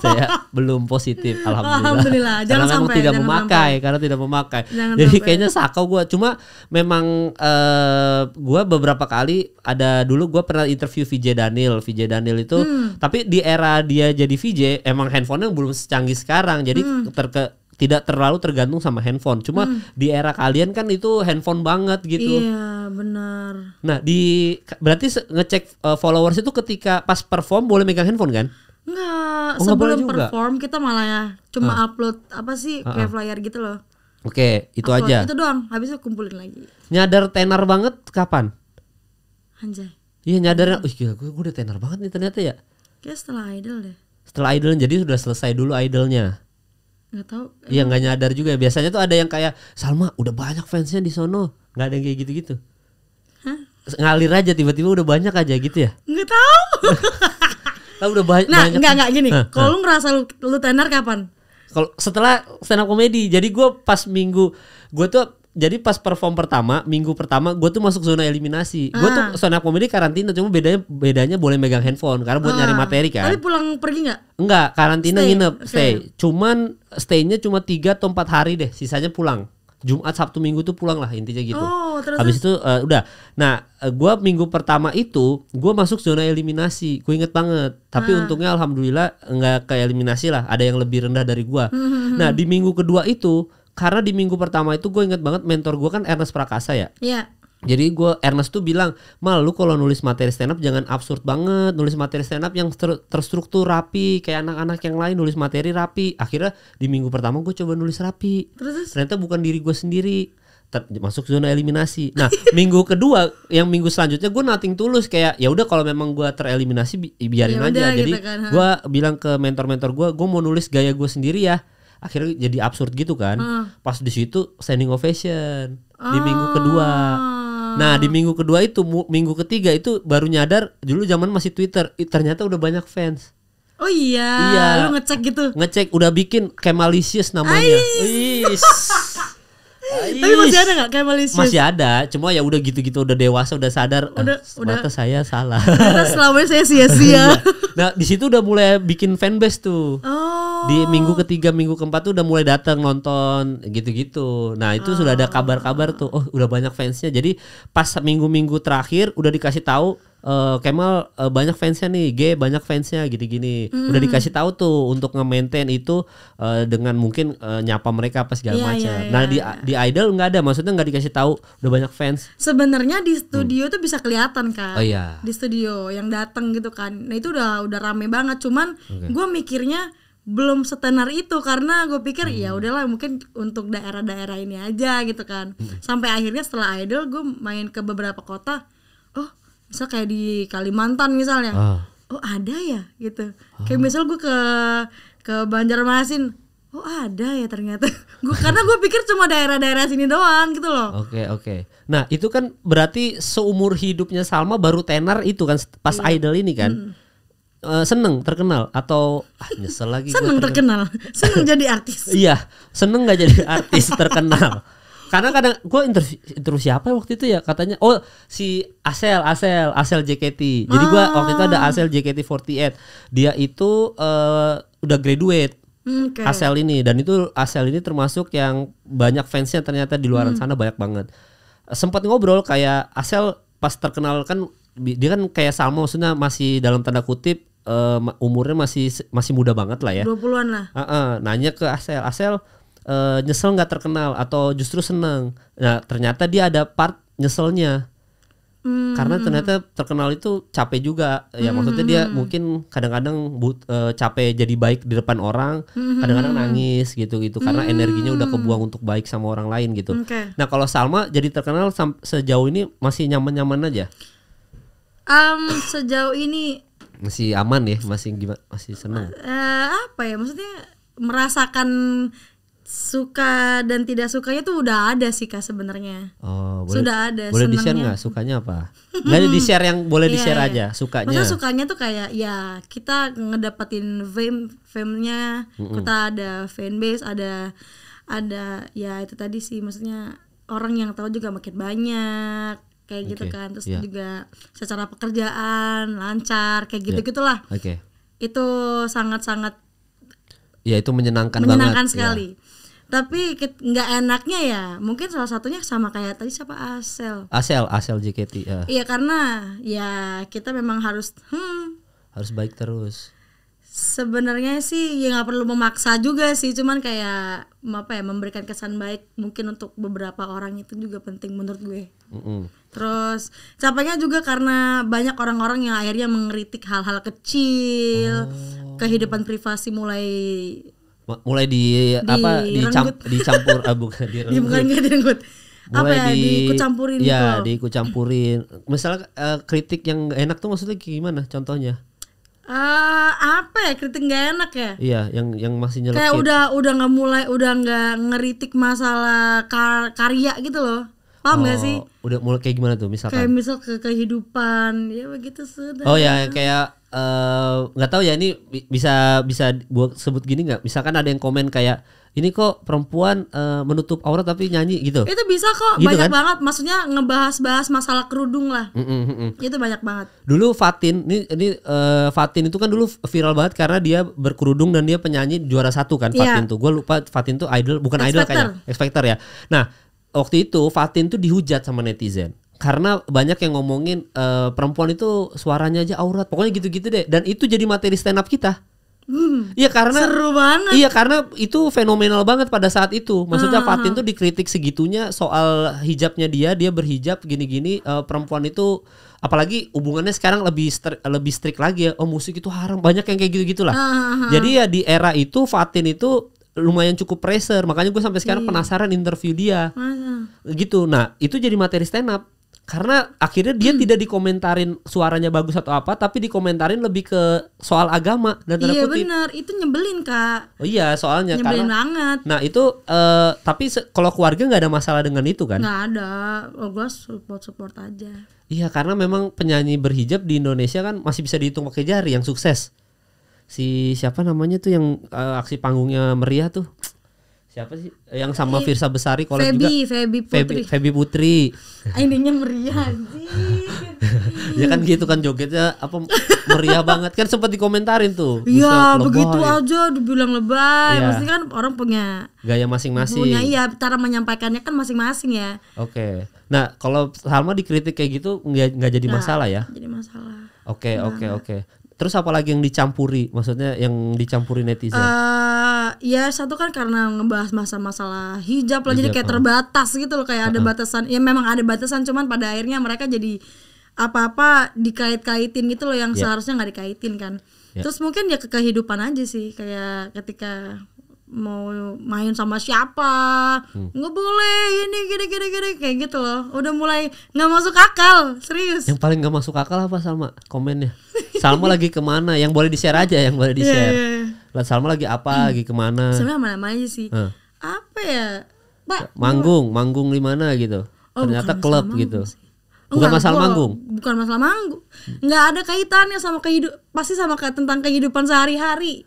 saya belum positif alhamdulillah, alhamdulillah jangan karena sampai tidak jangan memakai sampai. karena tidak memakai jangan jadi sampai. kayaknya saka gue cuma memang uh, eh, gue beberapa kali ada dulu gue pernah interview VJ Daniel VJ Daniel itu hmm. tapi di era dia jadi VJ emang handphonenya belum secanggih sekarang jadi hmm. terke tidak terlalu tergantung sama handphone. Cuma hmm. di era kalian kan itu handphone banget gitu. Iya,
benar.
Nah, di berarti ngecek uh, followers itu ketika pas perform boleh megang handphone kan?
Enggak, oh, sebelum perform kita malah ya cuma uh. upload apa sih uh -uh. kayak flyer gitu loh.
Oke, itu upload, aja. Itu
doang, habis itu kumpulin lagi.
Nyadar tenar banget kapan? Anjay. Iya, nyadarnya, ih gila gue, gue udah tenar
banget nih ternyata ya. Kayak setelah idol deh
setelah idol jadi sudah selesai dulu idolnya nggak tahu iya nggak nyadar juga biasanya tuh ada yang kayak Salma udah banyak fansnya di sono nggak ada yang kayak gitu gitu ngalir aja tiba-tiba udah banyak aja gitu ya
nggak tahu
Lah udah banyak. Nah, banyak. nggak enggak gini. Nah, kalau nah. lu
ngerasa lu lu tenar kapan?
Kalau setelah stand up komedi. Jadi gue pas minggu gue tuh jadi pas perform pertama minggu pertama gue tuh masuk zona eliminasi ah. gue tuh zona komedi karantina cuma bedanya bedanya boleh megang handphone karena buat ah. nyari materi kan tapi
pulang pergi nggak
nggak karantina stay. nginep stay stay cuman staynya cuma tiga atau empat hari deh sisanya pulang Jumat Sabtu Minggu tuh pulang lah intinya gitu. Oh, terus Habis itu uh, udah. Nah, eh, gua minggu pertama itu gua masuk zona eliminasi. Gue inget banget. Tapi ah. untungnya alhamdulillah nggak ke eliminasi lah. Ada yang lebih rendah dari gua. Hmm, hmm, hmm. nah, di minggu kedua itu karena di minggu pertama itu gue inget banget mentor gue kan Ernest Prakasa ya. Iya. Jadi gue Ernest tuh bilang, malu lu kalau nulis materi stand up jangan absurd banget, nulis materi stand up yang ter terstruktur rapi, kayak anak-anak yang lain nulis materi rapi. Akhirnya di minggu pertama gue coba nulis rapi. Terus? Ternyata bukan diri gue sendiri masuk zona eliminasi. Nah, minggu kedua yang minggu selanjutnya gue nating tulus kayak ya udah kalau memang gue tereliminasi bi biarin ya aja. Jadi gitu kan, gue bilang ke mentor-mentor gue, gue mau nulis gaya gue sendiri ya akhirnya jadi absurd gitu kan uh. pas di situ standing ovation uh. di minggu kedua ah. Nah di minggu kedua itu minggu ketiga itu baru nyadar dulu zaman masih Twitter ternyata udah banyak fans.
Oh iya, iya, lu ngecek gitu.
Ngecek udah bikin Kemalicious namanya.
Ais. Ais. Tapi masih ada nggak kayak Malicious? Masih
ada, cuma ya udah gitu-gitu udah dewasa, udah sadar. Eh, udah, oh, udah. saya salah. selama
saya sia-sia.
Nah, nah, di situ udah mulai bikin fanbase tuh.
Oh.
Di minggu ketiga, minggu keempat tuh udah mulai datang nonton gitu-gitu. Nah, itu oh. sudah ada oh. kabar-kabar tuh. Oh, udah banyak fansnya. Jadi pas minggu-minggu terakhir udah dikasih tahu uh, Kemal uh, banyak fansnya nih, G banyak fansnya gini-gini. Mm. Udah hmm. dikasih tahu tuh untuk nge-maintain itu uh, dengan mungkin uh, nyapa mereka apa segala yeah, iya, macam. Yeah, yeah, nah di di Idol nggak ada, maksudnya nggak dikasih tahu udah banyak fans.
Sebenarnya di hmm. studio hmm. tuh bisa kelihatan kan. Oh yeah. Di studio yang datang gitu kan. Nah itu udah udah rame banget. Cuman okay. gue mikirnya belum setenar itu karena gue pikir ya hmm. ya udahlah mungkin untuk daerah-daerah ini aja gitu kan. Hmm. Sampai akhirnya setelah Idol gue main ke beberapa kota. Oh misal kayak di Kalimantan misalnya ah. oh ada ya gitu ah. kayak misal gue ke ke Banjarmasin oh ada ya ternyata gua, karena gue pikir cuma daerah-daerah sini doang gitu loh
oke okay, oke okay. nah itu kan berarti seumur hidupnya Salma baru tenar itu kan pas iya. idol ini kan hmm. Uh, seneng terkenal atau ah, nyesel lagi seneng terkenal.
terkenal seneng jadi artis
iya seneng nggak jadi artis terkenal Karena kadang gue interview, interview siapa waktu itu ya katanya oh si Asel Asel Asel JKT. Jadi gue ah. waktu itu ada Asel JKT48. Dia itu uh, udah graduate. Hmm, okay. Asel ini dan itu Asel ini termasuk yang banyak fansnya ternyata di luar hmm. sana banyak banget. Sempat ngobrol kayak Asel pas terkenal kan dia kan kayak Salmo maksudnya masih dalam tanda kutip uh, umurnya masih masih muda banget lah ya. 20-an lah. Uh -uh, nanya ke Asel, Asel uh, nyesel nggak terkenal atau justru seneng nah ternyata dia ada part nyeselnya hmm. karena ternyata terkenal itu capek juga ya hmm. maksudnya dia hmm. mungkin kadang-kadang but, uh, capek jadi baik di depan orang hmm. kadang-kadang nangis gitu gitu karena hmm. energinya udah kebuang untuk baik sama orang lain gitu okay. nah kalau Salma jadi terkenal sejauh ini masih nyaman-nyaman aja
um, sejauh ini
masih aman ya masih gimana masih senang
uh, apa ya maksudnya merasakan suka dan tidak sukanya tuh udah ada sih kak sebenarnya. Oh, sudah ada. Boleh di share nggak
sukanya apa? Nggak di share yang boleh iya, di share yeah, aja sukanya. Maksudnya sukanya
tuh kayak ya kita ngedapatin fame fame-nya, mm -mm. kita ada fanbase, ada ada ya itu tadi sih maksudnya orang yang tahu juga makin banyak kayak okay. gitu kan terus yeah. juga secara pekerjaan lancar kayak iya. gitu gitulah yeah. okay. itu sangat sangat
ya itu menyenangkan, menyenangkan banget iya. sekali
yeah tapi nggak enaknya ya mungkin salah satunya sama kayak tadi siapa Asel
Asel Asel JKT ya. iya
karena ya kita memang harus hmm,
harus baik terus
sebenarnya sih ya nggak perlu memaksa juga sih cuman kayak apa ya memberikan kesan baik mungkin untuk beberapa orang itu juga penting menurut gue mm -hmm. terus capeknya juga karena banyak orang-orang yang akhirnya mengkritik hal-hal kecil oh. kehidupan privasi mulai
mulai di, di apa dicamp, dicampur ah, bukan di Di bukan direnggut.
Mulai apa ya, di, dikucampurin ya di
dikucampurin misalnya uh, kritik yang enak tuh maksudnya gimana contohnya
uh, apa ya kritik nggak enak ya
iya yang yang masih nyelekit kayak udah
udah nggak mulai udah nggak ngeritik masalah kar karya gitu loh Paham oh, gak sih?
Udah mulai kayak gimana tuh misalkan? Kayak
misal ke kehidupan ya begitu sudah. Oh ya
kayak eh, nggak uh, tahu ya ini bisa bisa buat sebut gini nggak? Misalkan ada yang komen kayak ini kok perempuan uh, menutup aurat tapi nyanyi gitu. Itu
bisa kok gitu banyak kan? banget. Maksudnya ngebahas-bahas masalah kerudung lah. Mm -mm, Itu banyak banget.
Dulu Fatin ini ini uh, Fatin itu kan dulu viral banget karena dia berkerudung dan dia penyanyi juara satu kan iya. Fatin yeah. tuh. Gue lupa Fatin tuh idol bukan Expector. idol kayaknya. Expector ya. Nah waktu itu Fatin tuh dihujat sama netizen karena banyak yang ngomongin uh, perempuan itu suaranya aja aurat pokoknya gitu-gitu deh dan itu jadi materi stand up kita hmm. Iya hmm, karena seru banget. Iya karena itu fenomenal banget pada saat itu. Maksudnya uh Fatin ah. tuh dikritik segitunya soal hijabnya dia, dia berhijab gini-gini uh, perempuan itu apalagi hubungannya sekarang lebih stri- lebih strict lagi ya. Oh musik itu haram. Banyak yang kayak gitu-gitulah. Uh-huh. Jadi ya di era itu Fatin itu lumayan cukup pressure makanya gue sampai sekarang iya. penasaran interview dia Masa? gitu nah itu jadi materi stand up karena akhirnya dia hmm. tidak dikomentarin suaranya bagus atau apa tapi dikomentarin lebih ke soal agama dan iya
benar itu nyebelin kak
oh, iya soalnya nyebelin karena, banget nah itu uh, tapi kalau keluarga nggak ada masalah dengan itu kan nggak
ada oh, gue support support aja
iya karena memang penyanyi berhijab di Indonesia kan masih bisa dihitung pakai jari yang sukses si siapa namanya tuh yang uh, aksi panggungnya meriah tuh siapa sih yang sama Firsa Besari kalau juga Febi Putri Febi, Febi Putri
ah, ininya meriah
ya kan gitu kan jogetnya apa meriah banget kan sempat dikomentarin tuh iya begitu aja
dibilang lebay ya. kan orang punya
gaya masing-masing punya iya
cara menyampaikannya kan masing-masing ya
oke okay. nah kalau Salma dikritik kayak gitu nggak nggak jadi nah, masalah ya jadi masalah oke oke iya. oke Terus apa lagi yang dicampuri? Maksudnya yang dicampuri netizen?
Uh, ya satu kan karena ngebahas masalah-masalah hijab lah, jadi kayak uh. terbatas gitu loh, kayak uh huh ada ah, ah. batasan. Ya memang ada batasan, cuman pada akhirnya mereka jadi apa-apa dikait-kaitin gitu loh, yang yeah. seharusnya nggak dikaitin kan. Yeah. Terus mungkin ya ke kehidupan aja sih, kayak ketika mau main sama siapa hmm. nggak boleh ini gini gini gini kayak gitu loh udah mulai nggak masuk akal serius yang
paling nggak masuk akal apa Salma komennya Salma lagi kemana yang boleh di share aja yang boleh di share yeah, iya, iya, iya. yeah, yeah. Salma lagi apa hmm. lagi kemana sebenarnya
mana aja sih hmm. apa ya Pak, manggung
manggung di mana gitu oh, ternyata klub gitu sih.
Bukan Enggak, masalah manggung. Bukan masalah manggung. Enggak ada kaitannya sama kehidup pasti sama ke tentang kehidupan sehari-hari.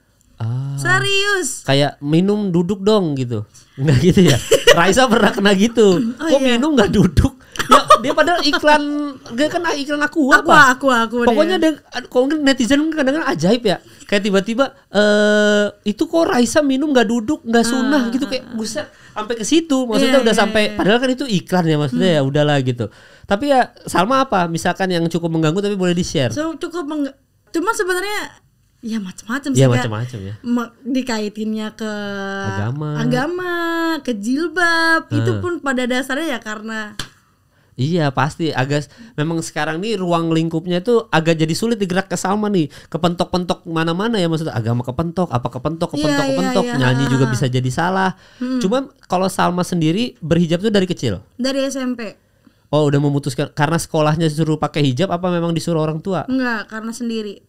Serius.
Kayak minum duduk dong gitu. Enggak gitu ya. Raisa pernah kena gitu. Oh, Kok iya. minum nggak duduk? ya dia padahal iklan dia kena iklan aku apa? Aku aku aku. Pokoknya dia. ada kalau netizen kadang-kadang ajaib ya. Kayak tiba-tiba eh itu kok Raisa minum nggak duduk, nggak ah, sunah uh, gitu ah, kayak ah. buset sampai ke situ. Maksudnya yeah, udah iya, sampai iya. padahal kan itu iklan ya maksudnya ya hmm. ya udahlah gitu. Tapi ya Salma apa misalkan yang cukup mengganggu tapi boleh di-share.
So, cukup meng Cuma sebenarnya ya macam-macam ya, sih. Ya macam-macam ya. Dikaitinnya ke agama, agama, ke jilbab. Hmm. Itu pun pada dasarnya ya karena
Iya pasti agak memang sekarang nih ruang lingkupnya itu agak jadi sulit digerak ke Salma nih kepentok-pentok mana-mana ya maksudnya agama kepentok apa kepentok kepentok iya, yeah, kepentok iya, yeah, yeah. nyanyi juga bisa jadi salah. Hmm. Cuma kalau Salma sendiri berhijab tuh dari kecil.
Dari SMP.
Oh udah memutuskan karena sekolahnya disuruh pakai hijab apa memang disuruh orang tua?
Enggak karena sendiri.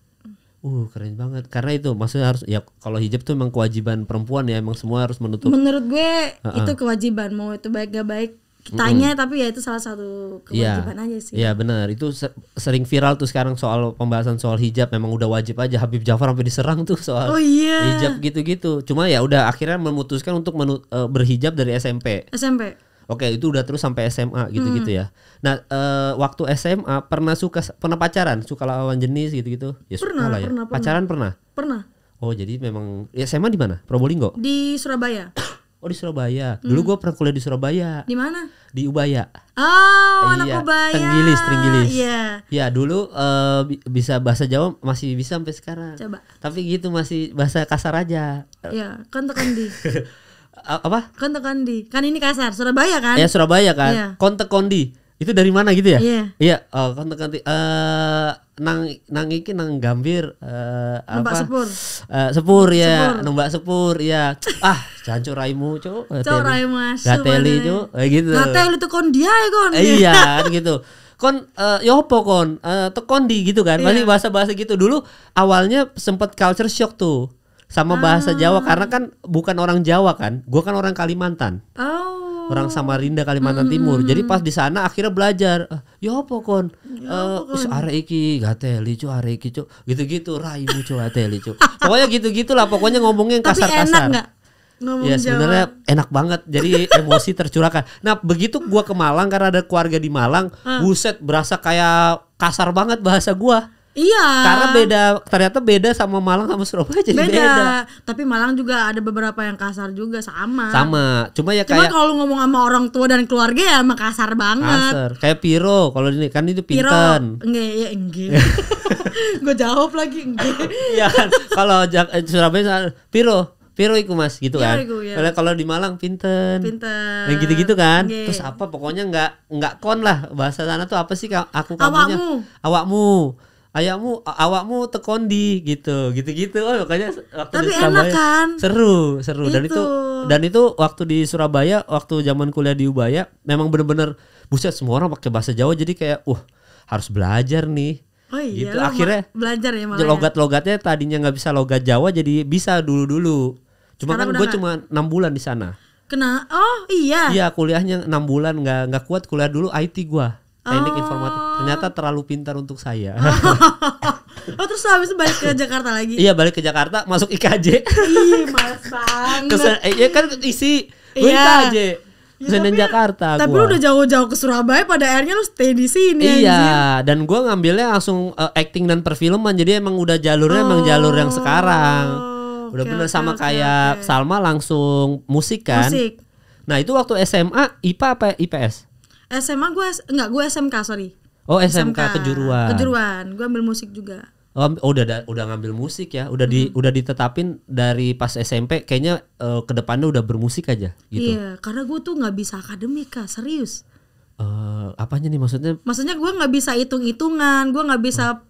Uh keren banget karena itu maksudnya harus ya kalau hijab tuh emang kewajiban perempuan ya emang semua harus menutup. Menurut gue uh -uh. itu
kewajiban mau itu baik gak baik tanya mm tapi ya itu salah satu iya. kewajiban yeah. aja sih. Iya yeah,
benar itu sering viral tuh sekarang soal pembahasan soal hijab memang udah wajib aja Habib Jafar sampai diserang tuh soal oh, yeah. hijab gitu-gitu. Cuma ya udah akhirnya memutuskan untuk menu eh, berhijab dari SMP. SMP Oke, itu udah terus sampai SMA gitu-gitu hmm. ya. Nah, e, waktu SMA pernah suka pernah pacaran, suka lawan jenis gitu-gitu? Ya pernah, ya. pernah, ya. Pernah, pacaran pernah. pernah? Oh, jadi memang ya SMA di mana? Probolinggo?
Di Surabaya.
oh, di Surabaya. Hmm. Dulu gue pernah kuliah di Surabaya. Di mana? Di Ubaya.
Oh, anak iya. Ubaya. Tenggilis, Tenggilis. Iya. Yeah.
Ya, dulu uh, bisa bahasa Jawa masih bisa sampai sekarang. Coba. Tapi gitu masih bahasa kasar aja.
Iya, kan tekan di. apa? Kontek kondi. Kan ini kasar, Surabaya kan? Ya Surabaya kan. Yeah.
Kontek kondi. Itu dari mana gitu ya? Iya. Iya, oh, kontek kondi. Eh nang nang iki nang gambir eh uh, apa? sepur. Uh, sepur ya, sepur. sepur ya. ah, jancur raimu, Cuk. Cuk raimu Gateli, ya. Cuk. eh, gitu. Gateli
itu kondi ayo kon. eh, Iya,
gitu kon uh, eh, yopo kon uh, kondi gitu kan yeah. masih bahasa bahasa gitu dulu awalnya sempat culture shock tuh sama ah. bahasa Jawa ah. karena kan bukan orang Jawa kan. Gue kan orang Kalimantan. Oh orang Samarinda Kalimantan hmm. Timur. Jadi pas di sana akhirnya belajar. Yo eh, pokon, ya, uh, arek iki gateli cu are iki cu. Gitu-gitu raimu cu gateli cu. pokoknya gitu-gitulah pokoknya ngomongnya yang kasar-kasar.
Ngomong ya sebenarnya
enak banget jadi emosi tercurahkan. Nah begitu gua ke Malang karena ada keluarga di Malang, hmm. buset berasa kayak kasar banget bahasa gua.
Iya. Karena beda
ternyata beda sama Malang sama Surabaya jadi beda. beda.
Tapi Malang juga ada beberapa yang kasar juga sama. Sama. Cuma ya kayak Cuma kalau ngomong sama orang tua dan keluarga ya emang kasar banget. Kasar.
Kayak Piro kalau ini kan itu Pinten. Piro.
Enggak, ya enggak. Gue jawab lagi enggak.
Iya kan. Kalau eh, Surabaya Piro Piro iku mas gitu kan. Iku, ya. Kalau di Malang pinten. Pinten. Yang gitu-gitu kan. Nge. Terus apa pokoknya enggak, enggak kon lah bahasa sana tuh apa sih aku kamunya. Awakmu. Awakmu ayahmu awakmu tekondi gitu gitu-gitu oh makanya waktu Tapi di Surabaya kan? seru seru itu. dan gitu. itu dan itu waktu di Surabaya waktu zaman kuliah di Ubaya memang bener-bener buset semua orang pakai bahasa Jawa jadi kayak wah uh, harus belajar nih
Oh iya, gitu. akhirnya belajar ya malah. Ya.
Logat-logatnya tadinya nggak bisa logat Jawa jadi bisa dulu-dulu. Cuma Sekarang kan gue cuma enam bulan di sana.
Kena, oh iya. Iya
kuliahnya enam bulan nggak nggak kuat kuliah dulu IT gue teknik nah, oh. Ah. informatik ternyata terlalu pintar untuk saya
oh terus habis balik ke Jakarta lagi iya
balik ke Jakarta masuk IKJ
iya males banget eh, iya kan isi gue IKJ iya. Ya, tapi, Jakarta Tapi lu udah jauh-jauh ke Surabaya pada akhirnya lu stay di sini Iya
dan gue ngambilnya langsung uh, acting dan perfilman Jadi emang udah jalurnya oh. emang jalur yang oh, sekarang Udah okay, bener okay, sama okay, kayak okay. Salma langsung musik kan musik. Nah itu waktu SMA IPA apa IPS?
SMA gue enggak gue SMK sorry. Oh SMK, SMK kejuruan. Kejuruan. Gue ambil musik juga.
Oh, oh udah udah ngambil musik ya. Udah di hmm. udah ditetapin dari pas SMP kayaknya uh, eh, kedepannya udah bermusik aja gitu.
Iya, karena gue tuh nggak bisa akademik kak serius.
Uh, apanya nih
maksudnya? Maksudnya gue nggak bisa hitung hitungan, gue nggak bisa hmm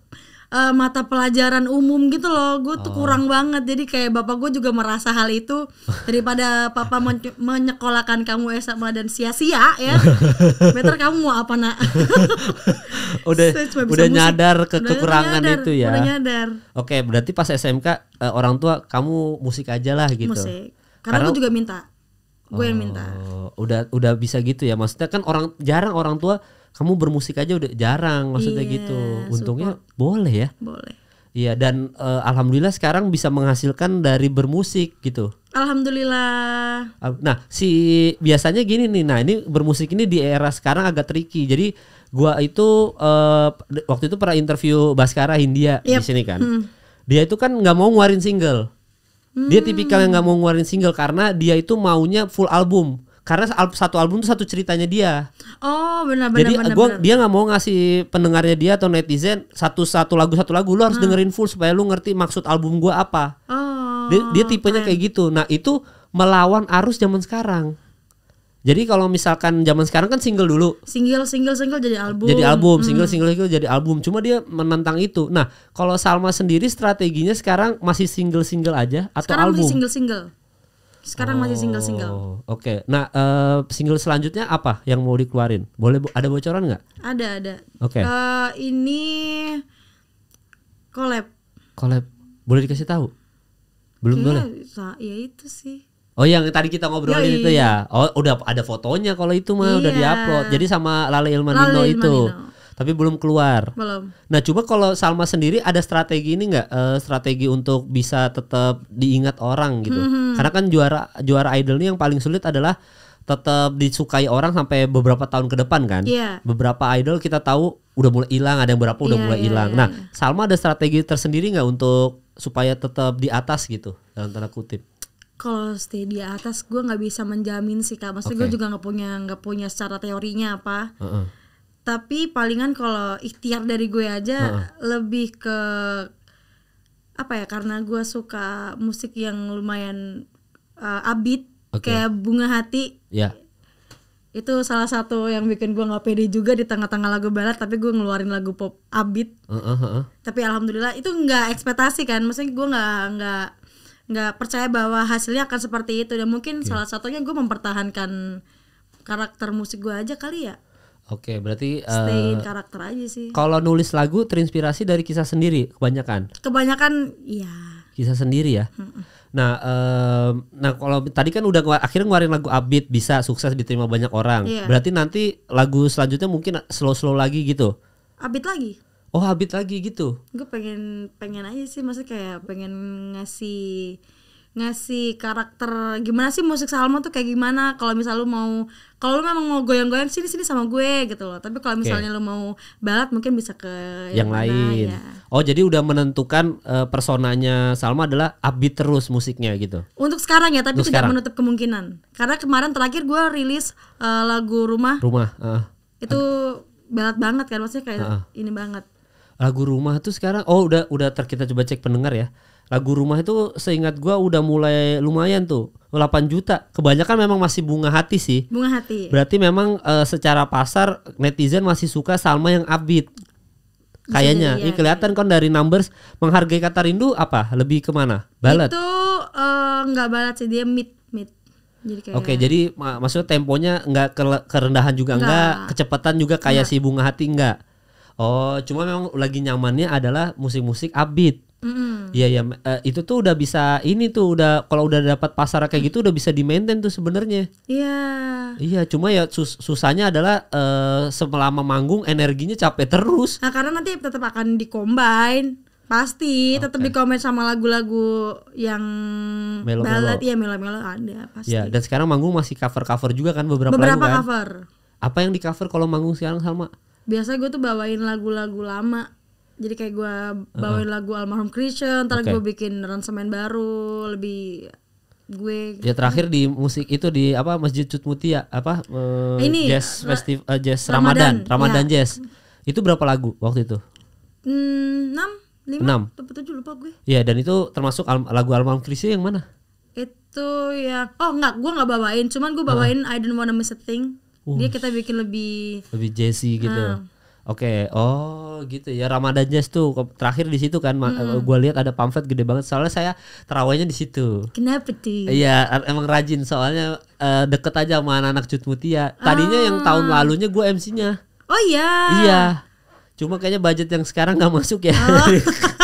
uh, mata pelajaran umum gitu loh gue tuh oh. kurang banget jadi kayak bapak gue juga merasa hal itu daripada papa men menyekolahkan kamu SMA dan sia-sia ya better kamu mau apa nak
udah udah nyadar ke udah kekurangan nyadar, itu ya udah nyadar oke berarti pas SMK uh, eh, orang tua kamu musik aja lah gitu musik karena, karena gue juga
minta gue yang minta
oh, udah udah bisa gitu ya maksudnya kan orang jarang orang tua kamu bermusik aja udah jarang maksudnya yeah, gitu. Untungnya support. boleh ya. Boleh. Iya dan uh, alhamdulillah sekarang bisa menghasilkan dari bermusik gitu.
Alhamdulillah.
Nah, si biasanya gini nih. Nah, ini bermusik ini di era sekarang agak tricky. Jadi gua itu uh, waktu itu pernah interview Baskara Hindia yep. di sini kan. Hmm. Dia itu kan nggak mau nguarin single. Hmm. Dia tipikal yang nggak mau nguarin single karena dia itu maunya full album karena satu album itu satu ceritanya dia.
Oh benar-benar. Jadi benar, gua, benar.
dia nggak mau ngasih pendengarnya dia atau netizen satu satu lagu satu lagu lu harus hmm. dengerin full supaya lu ngerti maksud album gua apa. Oh. Dia, dia tipenya kayak gitu. Nah itu melawan arus zaman sekarang. Jadi kalau misalkan zaman sekarang kan single dulu.
Single, single, single jadi album. Jadi album, hmm. single, hmm.
single, single jadi album. Cuma dia menentang itu. Nah, kalau Salma sendiri strateginya sekarang masih single, single aja atau sekarang album? Sekarang
single, single. Sekarang oh, masih single-single. Oh,
oke. Okay. Nah, uh, single selanjutnya apa yang mau dikeluarin? Boleh ada bocoran nggak?
Ada, ada. Oke. Okay. Uh, eh, ini collab.
Collab. Boleh dikasih tahu? Belum boleh.
Ya itu sih.
Oh yang tadi kita ngobrolin Yoi. itu ya. Oh udah ada fotonya kalau itu mah iya. udah diupload. Jadi sama Lale Ilmanino Lale itu tapi belum keluar. Belum. Nah, coba kalau Salma sendiri ada strategi ini nggak? Uh, strategi untuk bisa tetap diingat orang gitu. Hmm. Karena kan juara juara idol ini yang paling sulit adalah tetap disukai orang sampai beberapa tahun ke depan kan. Yeah. Beberapa idol kita tahu udah mulai hilang, ada yang berapa udah yeah, mulai iya, hilang. Yeah, yeah, nah, iya. Salma ada strategi tersendiri nggak untuk supaya tetap di atas gitu dalam tanda kutip?
kalau stay di atas gue nggak bisa menjamin sih kak maksudnya okay. gue juga nggak punya nggak punya secara teorinya apa uh -uh tapi palingan kalau ikhtiar dari gue aja lebih ke apa ya karena gue suka musik yang lumayan uh, eh, abit okay. kayak bunga hati yeah. itu salah satu yang bikin gue nggak pede juga di tengah-tengah lagu balad tapi gue ngeluarin lagu pop abit uh, -huh. tapi alhamdulillah itu nggak ekspektasi kan maksudnya gue nggak nggak nggak percaya bahwa hasilnya akan seperti itu dan mungkin yeah. salah satunya gue mempertahankan karakter musik gue aja kali ya
Oke, okay, berarti stay uh,
karakter aja sih.
Kalau nulis lagu terinspirasi dari kisah sendiri kebanyakan.
Kebanyakan iya.
Kisah sendiri ya. Mm -mm. Nah, um, nah kalau tadi kan udah akhirnya ngeluarin lagu upbeat bisa sukses diterima banyak orang. Yeah. Berarti nanti lagu selanjutnya mungkin slow-slow lagi gitu. Upbeat lagi. Oh, upbeat lagi gitu.
Gue pengen pengen aja sih maksudnya kayak pengen ngasih ngasih karakter gimana sih musik Salma tuh kayak gimana kalau misal lu mau kalau lu memang mau goyang-goyang sini sini sama gue gitu loh tapi kalau misalnya okay. lu mau balat mungkin bisa ke yang, yang
lain ya. oh jadi udah menentukan uh, personanya Salma adalah upbeat terus musiknya gitu
untuk sekarang ya tapi untuk tidak menutup kemungkinan karena kemarin terakhir gue rilis uh, lagu rumah rumah uh, itu balat banget kan maksudnya kayak uh. ini banget
lagu rumah tuh sekarang oh udah udah ter, kita coba cek pendengar ya lagu rumah itu seingat gua udah mulai lumayan tuh 8 juta. Kebanyakan memang masih bunga hati sih.
Bunga hati.
Berarti memang uh, secara pasar netizen masih suka Salma yang abit, Kayaknya, iya, iya. ini kelihatan iya. kan dari numbers menghargai kata rindu apa? Lebih kemana? Balat. Itu
eh, nggak uh, balat sih dia mid mid. Jadi Oke, jadi
mak maksudnya temponya nggak kerendahan juga enggak, enggak kecepatan juga kayak enggak. si bunga hati enggak. Oh, cuma memang lagi nyamannya adalah musik-musik upbeat. Mm. Iya ya, uh, itu tuh udah bisa ini tuh udah kalau udah dapat pasar kayak gitu udah bisa di maintain tuh sebenarnya. Iya. Yeah. Iya, cuma ya sus susahnya adalah uh, selama manggung energinya capek terus.
Nah, karena nanti tetap akan dikombain pasti okay. tetap dikomen sama lagu-lagu yang melo -melo. ballad ya melo-melo ada pasti. Ya,
dan sekarang manggung masih cover-cover juga kan beberapa, beberapa lagu kan. cover. Apa yang di cover kalau manggung sekarang Salma?
Biasa gue tuh bawain lagu-lagu lama jadi kayak gue bawain uh -huh. lagu almarhum Christian ntar okay. gue bikin ransemen baru lebih gue ya terakhir
di musik itu di apa masjid Mutia apa uh, ini jazz festival uh, eh, jazz Ramadan Ramadan, ya. jazz itu berapa lagu waktu itu
hmm, enam lima enam tujuh lupa gue
Ya dan itu termasuk al lagu almarhum Christian yang mana
itu ya oh nggak gue nggak bawain cuman gue bawain uh. I don't wanna miss a thing uh, dia kita bikin lebih
lebih jazzy gitu uh Oke, okay. oh gitu ya. Ramadan Jazz tuh terakhir di situ kan, hmm. Eh, gue lihat ada pamflet gede banget. Soalnya saya terawihnya di situ.
Kenapa tuh? Iya,
emang rajin. Soalnya uh, deket aja sama anak-anak Cut Mutia. Ya. Tadinya ah. yang tahun lalunya gue MC-nya.
Oh iya. Iya.
Cuma kayaknya budget yang sekarang nggak masuk ya. Oh.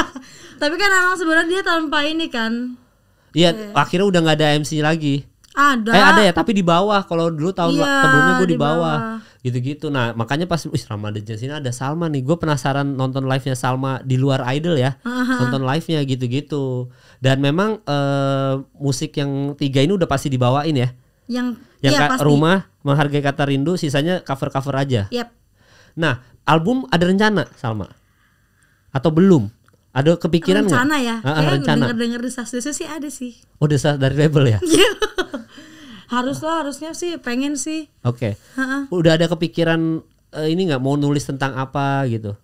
Tapi kan emang sebenarnya dia tanpa ini kan.
Iya, yeah. akhirnya udah nggak ada MC lagi.
Ada. Eh ada ya,
tapi di bawah. Kalau dulu tahun iya, sebelumnya gue di bawah. Gitu-gitu. Nah, makanya pas wis Ramadan sini ada Salma nih. Gue penasaran nonton live-nya Salma di luar Idol ya. Aha. Nonton live-nya gitu-gitu. Dan memang uh, musik yang tiga ini udah pasti dibawain ya.
Yang yang iya, pasti. rumah
menghargai kata rindu, sisanya cover-cover aja. Yep. Nah, album ada rencana Salma? Atau belum? Ada kepikiran rencana gak? ya? Ah, ah Kayak rencana.
denger-denger desas-desus sih ada sih. Oh,
desas dari label ya?
Iya. harus lah, harusnya sih pengen sih. Oke. Okay.
Udah ada kepikiran uh, ini nggak mau nulis tentang apa gitu?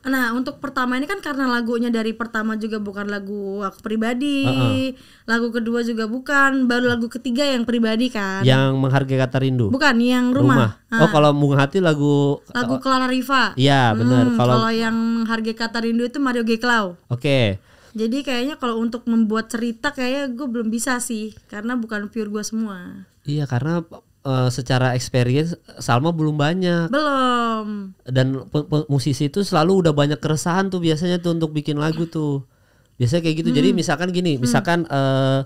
Nah, untuk pertama ini kan karena lagunya dari pertama juga bukan lagu aku pribadi, uh-uh. lagu kedua juga bukan, baru lagu ketiga yang pribadi kan. Yang
menghargai kata rindu. Bukan,
yang rumah. rumah. Nah. Oh, ah. kalau
bunga hati lagu
lagu eh, Clara Riva. Iya, hmm, benar. Hmm, kalau kalau yang menghargai kata rindu itu Mario G Geklau. Oke. Okay. Jadi kayaknya kalau untuk membuat cerita kayaknya gue belum bisa sih, karena bukan pure gue semua.
Iya, karena uh, secara experience Salma belum banyak.
Belum.
Dan musisi itu selalu udah banyak keresahan tuh biasanya tuh untuk bikin lagu tuh. Biasanya kayak gitu. Hmm. Jadi misalkan gini, hmm. misalkan uh,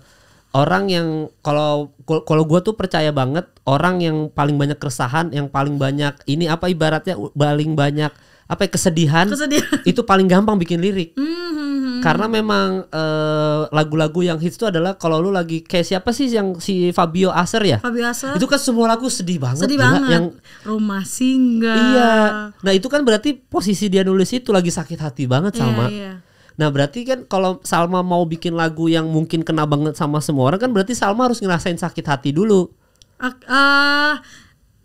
orang yang kalau kalau gue tuh percaya banget orang yang paling banyak keresahan, yang paling banyak ini apa ibaratnya paling banyak apa ya, kesedihan, kesedihan itu paling gampang bikin lirik. Hmm, hmm, hmm. Karena memang lagu eh, lagu-lagu yang hits itu adalah kalau lu lagi kayak siapa sih yang si Fabio Aser ya? Fabio Aser? Itu kan semua lagu sedih banget. Sedih banget. banget. Yang
rumah singgah. Iya.
Nah itu kan berarti posisi dia nulis itu lagi sakit hati banget sama. Iya, iya. Nah berarti kan kalau Salma mau bikin lagu yang mungkin kena banget sama semua orang kan berarti Salma harus ngerasain sakit hati dulu.
Uh, uh,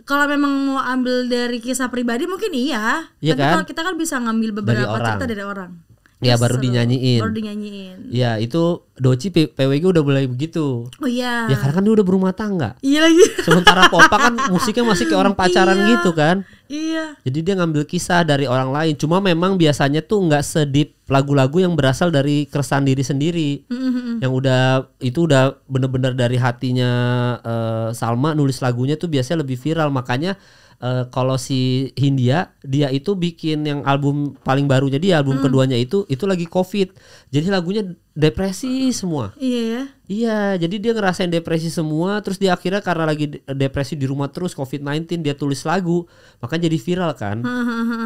kalau memang mau ambil dari kisah pribadi mungkin iya. iya Tapi kan? kalau kita kan bisa ngambil beberapa dari cerita dari orang.
Ya baru dinyanyiin. Baru dinyanyiin. Ya itu Doci P PWG udah mulai begitu. Oh iya. Ya karena kan dia udah berumah tangga. Iya lagi. Sementara Popa kan musiknya masih kayak orang pacaran iya. gitu kan. Iya. Jadi dia ngambil kisah dari orang lain. Cuma memang biasanya tuh nggak sedip lagu-lagu yang berasal dari keresahan diri sendiri. Mm-hmm. Yang udah itu udah bener-bener dari hatinya uh, Salma nulis lagunya tuh biasanya lebih viral. Makanya uh, kalau si Hindia dia itu bikin yang album paling barunya dia album hmm. keduanya itu itu lagi covid jadi lagunya depresi semua
iya ya iya
jadi dia ngerasain depresi semua terus dia akhirnya karena lagi depresi di rumah terus covid 19 dia tulis lagu maka jadi viral kan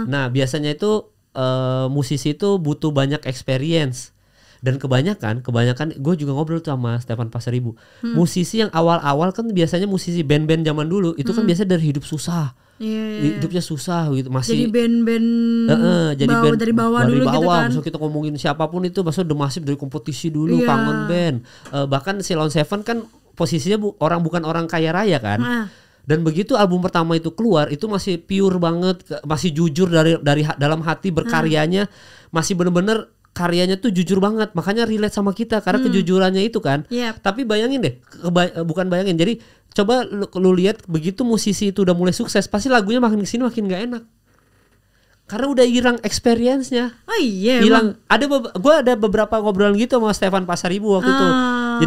nah biasanya itu uh, musisi itu butuh banyak experience dan kebanyakan kebanyakan gue juga ngobrol tuh sama Stefan Pasaribu hmm. musisi yang awal-awal kan biasanya musisi band-band zaman dulu itu kan hmm. kan biasanya dari hidup susah yeah, iya, yeah. hidupnya susah gitu masih jadi
band-band uh, uh, jadi bawa, band dari bawah dari dulu gitu bawah gitu kan? Maksud
kita ngomongin siapapun itu maksud The Massive dari kompetisi dulu yeah. kangen band uh, bahkan Lon Seven kan posisinya bu orang bukan orang kaya raya kan nah. Dan begitu album pertama itu keluar, itu masih pure banget, masih jujur dari dari dalam hati berkaryanya, hmm. masih bener-bener karyanya tuh jujur banget. Makanya relate sama kita karena hmm. kejujurannya itu kan. Yep. Iya. Tapi bayangin deh, eh, bukan bayangin. Jadi coba lu, lu lihat begitu musisi itu udah mulai sukses pasti lagunya makin sini makin gak enak karena udah hilang experience-nya. Oh iya. Hilang. Ada gue ada beberapa ngobrolan gitu sama Stefan Pasaribu waktu ah. itu.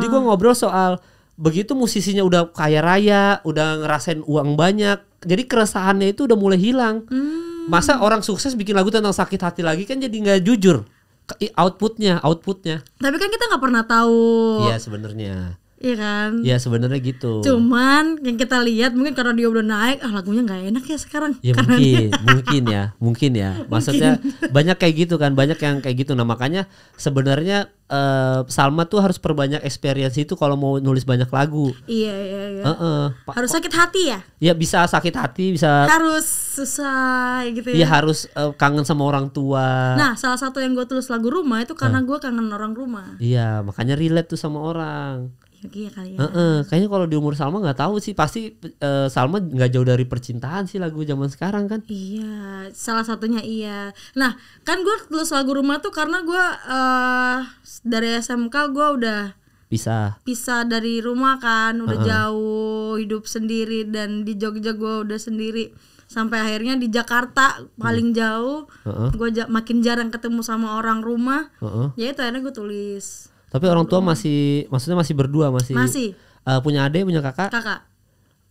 Jadi gue ngobrol soal begitu musisinya udah kaya raya, udah ngerasain uang banyak. Jadi keresahannya itu udah mulai hilang. Hmm. Masa orang sukses bikin lagu tentang sakit hati lagi kan jadi nggak jujur outputnya, outputnya.
Tapi kan kita nggak pernah tahu. Iya
sebenarnya
Iya kan? Iya
sebenarnya gitu.
Cuman yang kita lihat mungkin karena dia udah naik, ah lagunya nggak enak ya sekarang. Ya mungkin, dia.
mungkin ya, mungkin ya. Maksudnya mungkin. banyak kayak gitu kan, banyak yang kayak gitu. Nah makanya sebenarnya uh, Salma tuh harus perbanyak experience itu kalau mau nulis banyak lagu.
Iya iya. iya. Uh -uh. Harus sakit hati ya?
Iya bisa sakit hati, bisa. Harus
susah gitu ya. Iya
harus uh, kangen sama orang tua. Nah
salah satu yang gue tulis lagu rumah itu karena uh. gue kangen orang rumah.
Iya makanya relate tuh sama orang nostalgia kali ya. Uh -uh. Kayaknya kalau di umur Salma nggak tahu sih, pasti uh, Salma nggak jauh dari percintaan sih lagu zaman sekarang kan.
Iya, salah satunya iya. Nah, kan gue tulis lagu rumah tuh karena gue uh, dari SMK gue udah bisa, bisa dari rumah kan udah uh -uh. jauh hidup sendiri dan di Jogja gue udah sendiri sampai akhirnya di Jakarta hmm. paling jauh uh -uh. gue ja makin jarang ketemu sama orang rumah uh -uh. ya itu akhirnya gue tulis
tapi orang tua masih maksudnya masih berdua masih. Masih. Uh, punya adik, punya kakak. Kakak.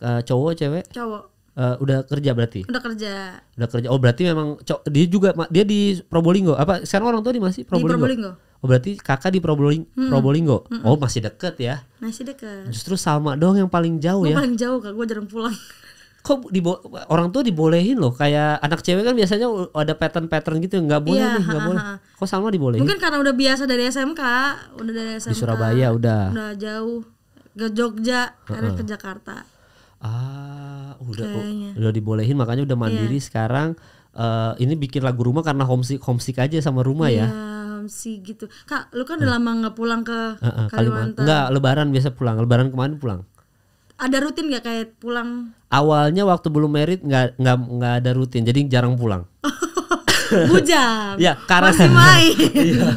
Uh, cowok, cewek? Cowok. Uh, udah kerja berarti? Udah kerja. Udah kerja. Oh, berarti memang dia juga dia di Probolinggo. Apa sekarang orang tua di masih Probolinggo? Di Probolinggo. Oh, berarti kakak di hmm. Probolinggo hmm. Probolinggo. Oh, masih deket ya?
Masih deket.
Justru sama dong yang paling jauh gua ya. paling
jauh Kak, gue jarang pulang
kok dibo orang tuh dibolehin loh kayak anak cewek kan biasanya ada pattern-pattern gitu nggak boleh yeah, nih nggak boleh kok sama dibolehin mungkin
karena udah biasa dari SMK udah dari SMK di Surabaya udah udah jauh ke Jogja karena ke Jakarta
ah udah oh, udah dibolehin makanya udah mandiri yeah. sekarang uh, ini bikin lagu rumah karena homesick homesick aja sama rumah yeah. ya
iya, si gitu. Kak, lu kan udah lama nggak pulang ke uh, uh, Kalimantan. Nggak
lebaran biasa pulang. Lebaran kemarin pulang
ada rutin gak kayak pulang?
Awalnya waktu belum merit nggak nggak nggak ada rutin, jadi jarang pulang.
Bujang. ya karena masih main. ya.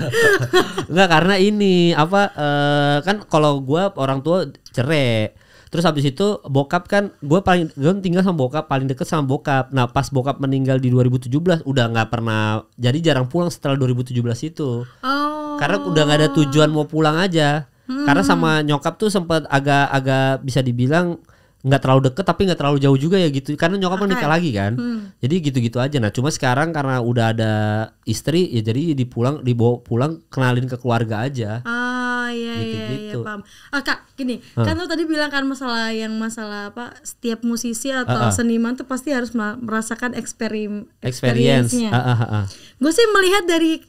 Nggak karena ini apa uh, kan kalau gue orang tua cerai. Terus habis itu bokap kan gue paling gue tinggal sama bokap paling deket sama bokap. Nah pas bokap meninggal di 2017 udah nggak pernah jadi jarang pulang setelah 2017 itu. Oh. Karena udah nggak ada tujuan mau pulang aja. Hmm. Karena sama nyokap tuh sempat agak-agak bisa dibilang nggak terlalu deket tapi nggak terlalu jauh juga ya gitu karena nyokap kan nikah lagi kan hmm. jadi gitu-gitu aja nah cuma sekarang karena udah ada istri ya jadi dipulang dibawa pulang kenalin ke keluarga aja
ah iya gitu, gitu. iya, iya paham ah, kak gini hmm. kan lo tadi bilang kan masalah yang masalah apa setiap musisi atau uh, uh. seniman tuh pasti harus merasakan eksperim experience uh, uh, gue sih melihat dari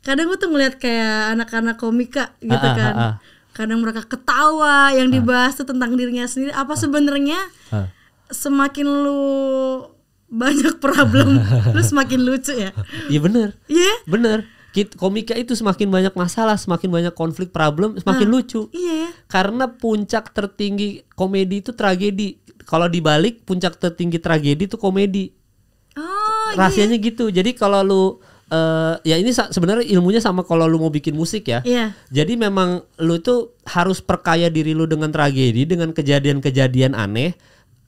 kadang gue tuh ngeliat kayak anak-anak komika gitu uh, uh, kan uh, uh kadang mereka ketawa yang ah. dibahas tuh tentang dirinya sendiri apa ah. sebenarnya ah. semakin lu banyak problem lu semakin lucu ya iya bener iya yeah? bener
komika itu semakin banyak masalah semakin banyak konflik problem semakin ah. lucu iya yeah. karena puncak tertinggi komedi itu tragedi kalau dibalik puncak tertinggi tragedi itu komedi oh, rahasianya yeah. gitu jadi kalau lu uh, ya ini sebenarnya ilmunya sama kalau lu mau bikin musik ya. Yeah. Jadi memang lu itu harus perkaya diri lu dengan tragedi, dengan kejadian-kejadian aneh.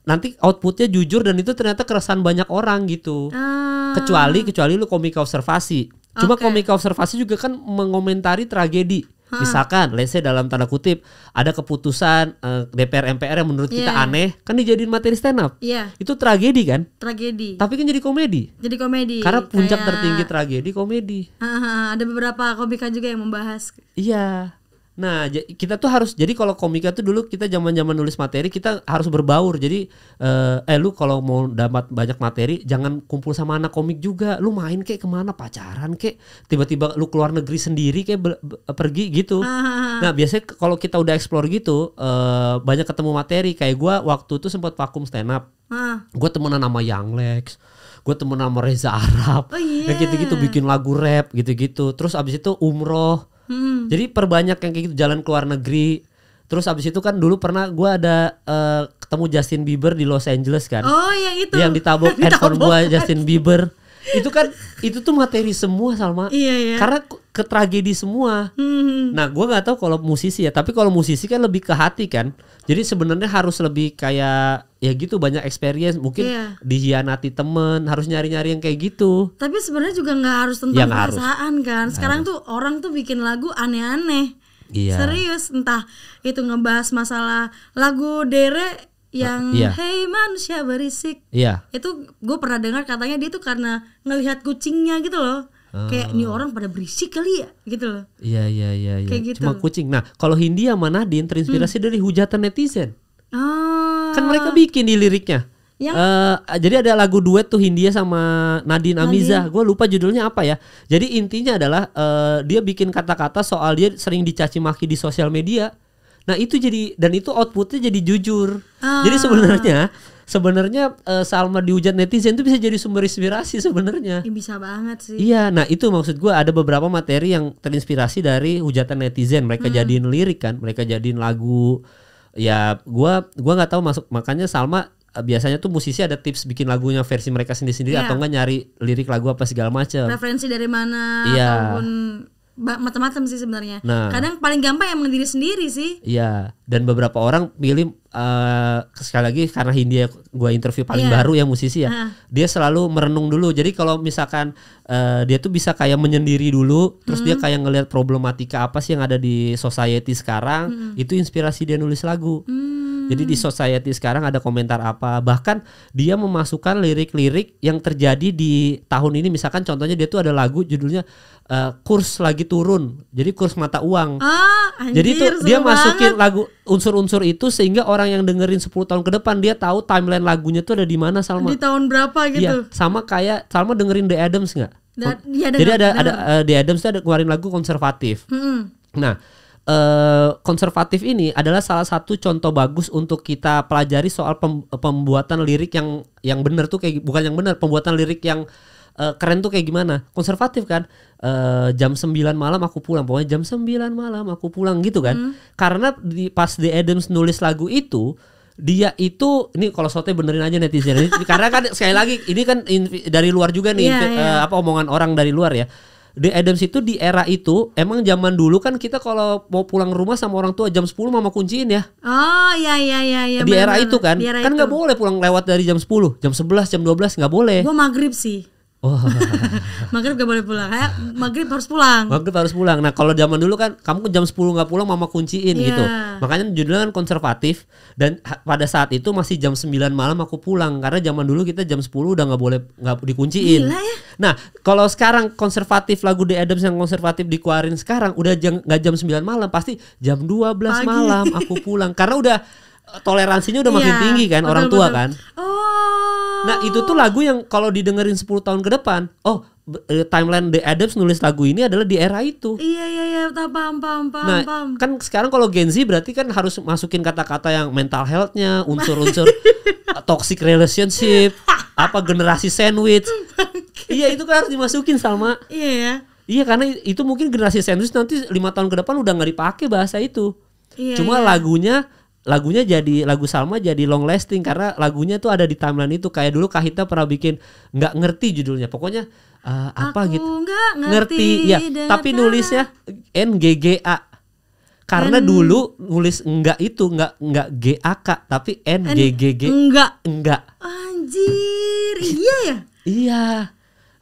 Nanti outputnya jujur dan itu ternyata keresahan banyak orang gitu.
Ah. Kecuali
kecuali lu komika observasi. Cuma okay. komika observasi juga kan mengomentari tragedi. Hmm. Misalkan, let's dalam tanda kutip ada keputusan uh, eh, DPR MPR yang menurut yeah. kita iya. aneh, kan dijadiin materi stand up. Yeah. Itu tragedi kan?
Tragedi. Tapi
kan jadi komedi.
Jadi komedi. Karena puncak Kayak...
tertinggi tragedi komedi.
Ha, ha, ada beberapa komika juga yang membahas. Iya.
Nah, kita tuh harus jadi kalau komika tuh dulu kita zaman-zaman nulis materi kita harus berbaur. Jadi eh, eh lu kalau mau dapat banyak materi jangan kumpul sama anak komik juga. Lu main kayak kemana pacaran kayak tiba-tiba lu keluar negeri sendiri kayak pergi gitu. Ah. ah, ah. Nah, biasanya kalau kita udah explore gitu eh, banyak ketemu materi kayak gua waktu itu sempat vakum stand up. Ah. Gua temenan sama Young Lex gue temen sama Reza Arab, oh, yeah. yang gitu-gitu bikin lagu rap gitu-gitu. Terus abis itu umroh, Hmm. Jadi perbanyak yang kayak gitu jalan ke luar negeri. Terus abis itu kan dulu pernah gue ada uh, ketemu Justin Bieber di Los Angeles kan. Oh yang itu. Yang ditabok, ditabok. handphone gue Justin Bieber. itu kan itu tuh materi semua Salma. Iya, iya. Karena ke tragedi semua. Hmm. Nah, gua nggak tahu kalau musisi ya, tapi kalau musisi kan lebih ke hati kan. Jadi sebenarnya harus lebih kayak ya gitu banyak experience, mungkin iya. dihianati temen, harus nyari-nyari yang kayak gitu.
Tapi sebenarnya juga nggak harus tentang ya, perasaan harus. kan. Sekarang harus. tuh orang tuh bikin lagu aneh-aneh. Iya. Serius, entah itu ngebahas masalah lagu Dere yang iya. hey manusia berisik. Iya. Itu gue pernah dengar katanya dia tuh karena ngelihat kucingnya gitu loh. Hmm. kayak ini ah. orang pada berisik kali ya gitu loh.
Iya iya iya iya. Kayak gitu. Cuma kucing. Nah, kalau Hindia sama Nadine terinspirasi hmm. dari hujatan netizen.
Ah. Kan mereka
bikin di liriknya. Uh, jadi ada lagu duet tuh Hindia sama Nadine, Amiza. Amizah. Gue lupa judulnya apa ya. Jadi intinya adalah uh, dia bikin kata-kata soal dia sering dicaci maki di sosial media. Nah itu jadi dan itu outputnya jadi jujur. Ah. Jadi sebenarnya sebenarnya uh, Salma dihujat netizen itu bisa jadi sumber inspirasi sebenarnya.
Ya, bisa banget sih. Iya, nah
itu maksud gue ada beberapa materi yang terinspirasi dari hujatan netizen. Mereka hmm. jadiin lirik kan, mereka jadiin lagu. Ya, gue gua nggak tahu masuk makanya Salma eh, biasanya tuh musisi ada tips bikin lagunya versi mereka sendiri-sendiri yeah. atau enggak nyari lirik lagu apa segala macam.
Referensi dari mana yeah. ataupun macam-macam sih sebenarnya. Nah, kadang paling gampang emang diri sendiri sih.
Iya, yeah. dan beberapa orang pilih uh, sekali lagi karena Hindia gue interview paling yeah. baru ya musisi ya, uh. dia selalu merenung dulu. Jadi kalau misalkan uh, dia tuh bisa kayak menyendiri dulu, terus hmm. dia kayak ngelihat problematika apa sih yang ada di society sekarang, hmm. itu inspirasi dia nulis lagu. Hmm. Jadi di society sekarang ada komentar apa, bahkan dia memasukkan lirik-lirik yang terjadi di tahun ini. Misalkan contohnya dia tuh ada lagu judulnya uh, kurs lagi turun, jadi kurs mata uang.
Ah, anjir, jadi tuh dia masukin
banget. lagu unsur-unsur itu sehingga orang orang yang dengerin 10 tahun ke depan dia tahu timeline lagunya tuh ada di mana Salma. Di
tahun berapa iya, gitu.
Iya, sama kayak Salma dengerin The Adams enggak? Ya, Jadi ada ada uh, The Adams tuh ada keluarin lagu konservatif. -hmm. Nah, Uh, konservatif ini adalah salah satu contoh bagus untuk kita pelajari soal pem pembuatan lirik yang yang benar tuh kayak bukan yang benar pembuatan lirik yang uh, keren tuh kayak gimana konservatif kan uh, jam 9 malam aku pulang pokoknya jam 9 malam aku pulang gitu kan hmm. karena di pas The Adams nulis lagu itu dia itu ini kalau sote benerin aja netizen karena kan sekali lagi ini kan dari luar juga nih yeah, yeah. Uh, apa omongan orang dari luar ya The Adams itu di era itu emang zaman dulu kan kita kalau mau pulang rumah sama orang tua jam 10 mama kunciin ya.
Oh iya iya iya, iya kan. Di era kan itu kan. kan nggak boleh
pulang lewat dari jam 10, jam 11, jam 12 nggak boleh. Gua
maghrib sih. Oh. maghrib gak boleh pulang. kayak maghrib harus pulang. Maghrib
harus pulang. Nah kalau zaman dulu kan kamu jam 10 nggak pulang mama kunciin yeah. gitu. Makanya judulnya kan konservatif dan pada saat itu masih jam 9 malam aku pulang karena zaman dulu kita jam 10 udah nggak boleh nggak dikunciin. Gila ya. Nah kalau sekarang konservatif lagu The Adams yang konservatif dikeluarin sekarang udah jam nggak jam 9 malam pasti jam 12 Pagi. malam aku pulang karena udah toleransinya udah yeah, makin iya, tinggi kan orang tua kan. Oh. Nah, itu tuh lagu yang kalau didengerin 10 tahun ke depan, oh eh, timeline The Adams nulis lagu ini adalah di era
itu. Iya iya iya, paham paham paham. Nah,
kan sekarang kalau Gen Z berarti kan harus masukin kata-kata yang mental healthnya, unsur-unsur toxic relationship, apa generasi sandwich. iya itu kan harus dimasukin sama. Iya ya. Iya karena itu mungkin generasi sandwich nanti lima tahun ke depan udah nggak dipakai bahasa itu. Iya, Cuma iya. lagunya lagunya jadi lagu Salma jadi long lasting karena lagunya tuh ada di timeline itu kayak dulu Kahita pernah bikin nggak ngerti judulnya pokoknya uh, apa Aku gitu
ngerti, ngerti ya tapi
nulisnya N G G A karena N... dulu nulis enggak itu enggak enggak GAK tapi N G G G enggak enggak anjir iya ya iya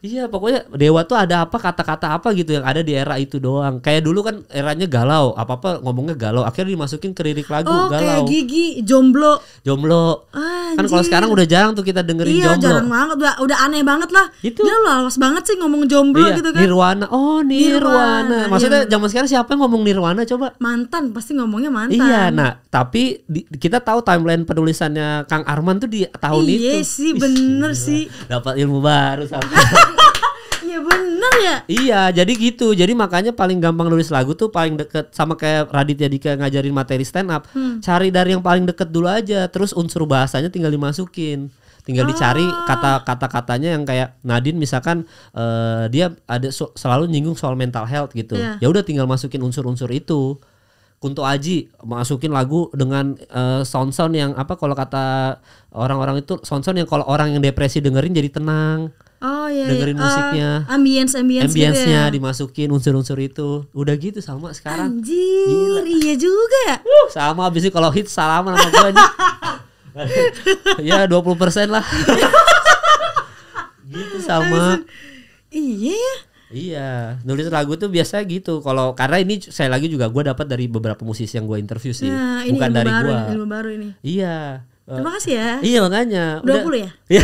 Iya pokoknya dewa tuh ada apa kata-kata apa gitu yang ada di era itu doang. Kayak dulu kan eranya galau, apa-apa ngomongnya galau. Akhirnya dimasukin ke lirik lagu oh, galau. kayak
gigi, jomblo.
Jomblo. Ah, kan kalau sekarang udah jarang tuh kita dengerin iya, jomblo. Iya jarang
banget, udah, udah aneh banget lah. Itu. Dia lawas banget sih ngomong jomblo iya, gitu kan.
Nirwana, oh
nirwana. nirwana. Maksudnya zaman sekarang siapa yang ngomong nirwana coba? Mantan, pasti ngomongnya mantan. Iya, nah
tapi di, kita tahu timeline penulisannya Kang Arman tuh di tahun iya itu. Iya sih,
bener Ish,
sih. Dapat ilmu baru sampai. iya bener ya iya jadi gitu jadi makanya paling gampang nulis lagu tuh paling deket sama kayak Raditya Dika ngajarin materi stand up hmm. cari dari yang paling deket dulu aja terus unsur bahasanya tinggal dimasukin tinggal ah. dicari kata kata katanya yang kayak Nadine misalkan uh, dia ada so, selalu nyinggung soal mental health gitu yeah. ya udah tinggal masukin unsur-unsur itu Kunto Aji masukin lagu dengan eh, sound sound sound yang apa kalau kata orang-orang itu sound sound yang kalau orang yang depresi dengerin jadi tenang.
Oh iya. iya. Dengerin iya. musiknya. Uh, ambience ambience gitu Ambience-nya gitu ya.
dimasukin unsur-unsur itu. Udah gitu sama sekarang.
Anjir, Gila. iya juga ya. Uh,
sama abis itu kalau hit salaman sama gue ini. ya 20% lah.
gitu sama. Iya. iya.
Iya, nulis lagu tuh biasa gitu. Kalau karena ini saya lagi juga gue dapat dari beberapa musisi yang gue interview sih, nah, bukan ilmu dari gue. Ilmu baru ini. Iya. Eh, Terima kasih ya. Iya makanya. Dua puluh ya? Iya.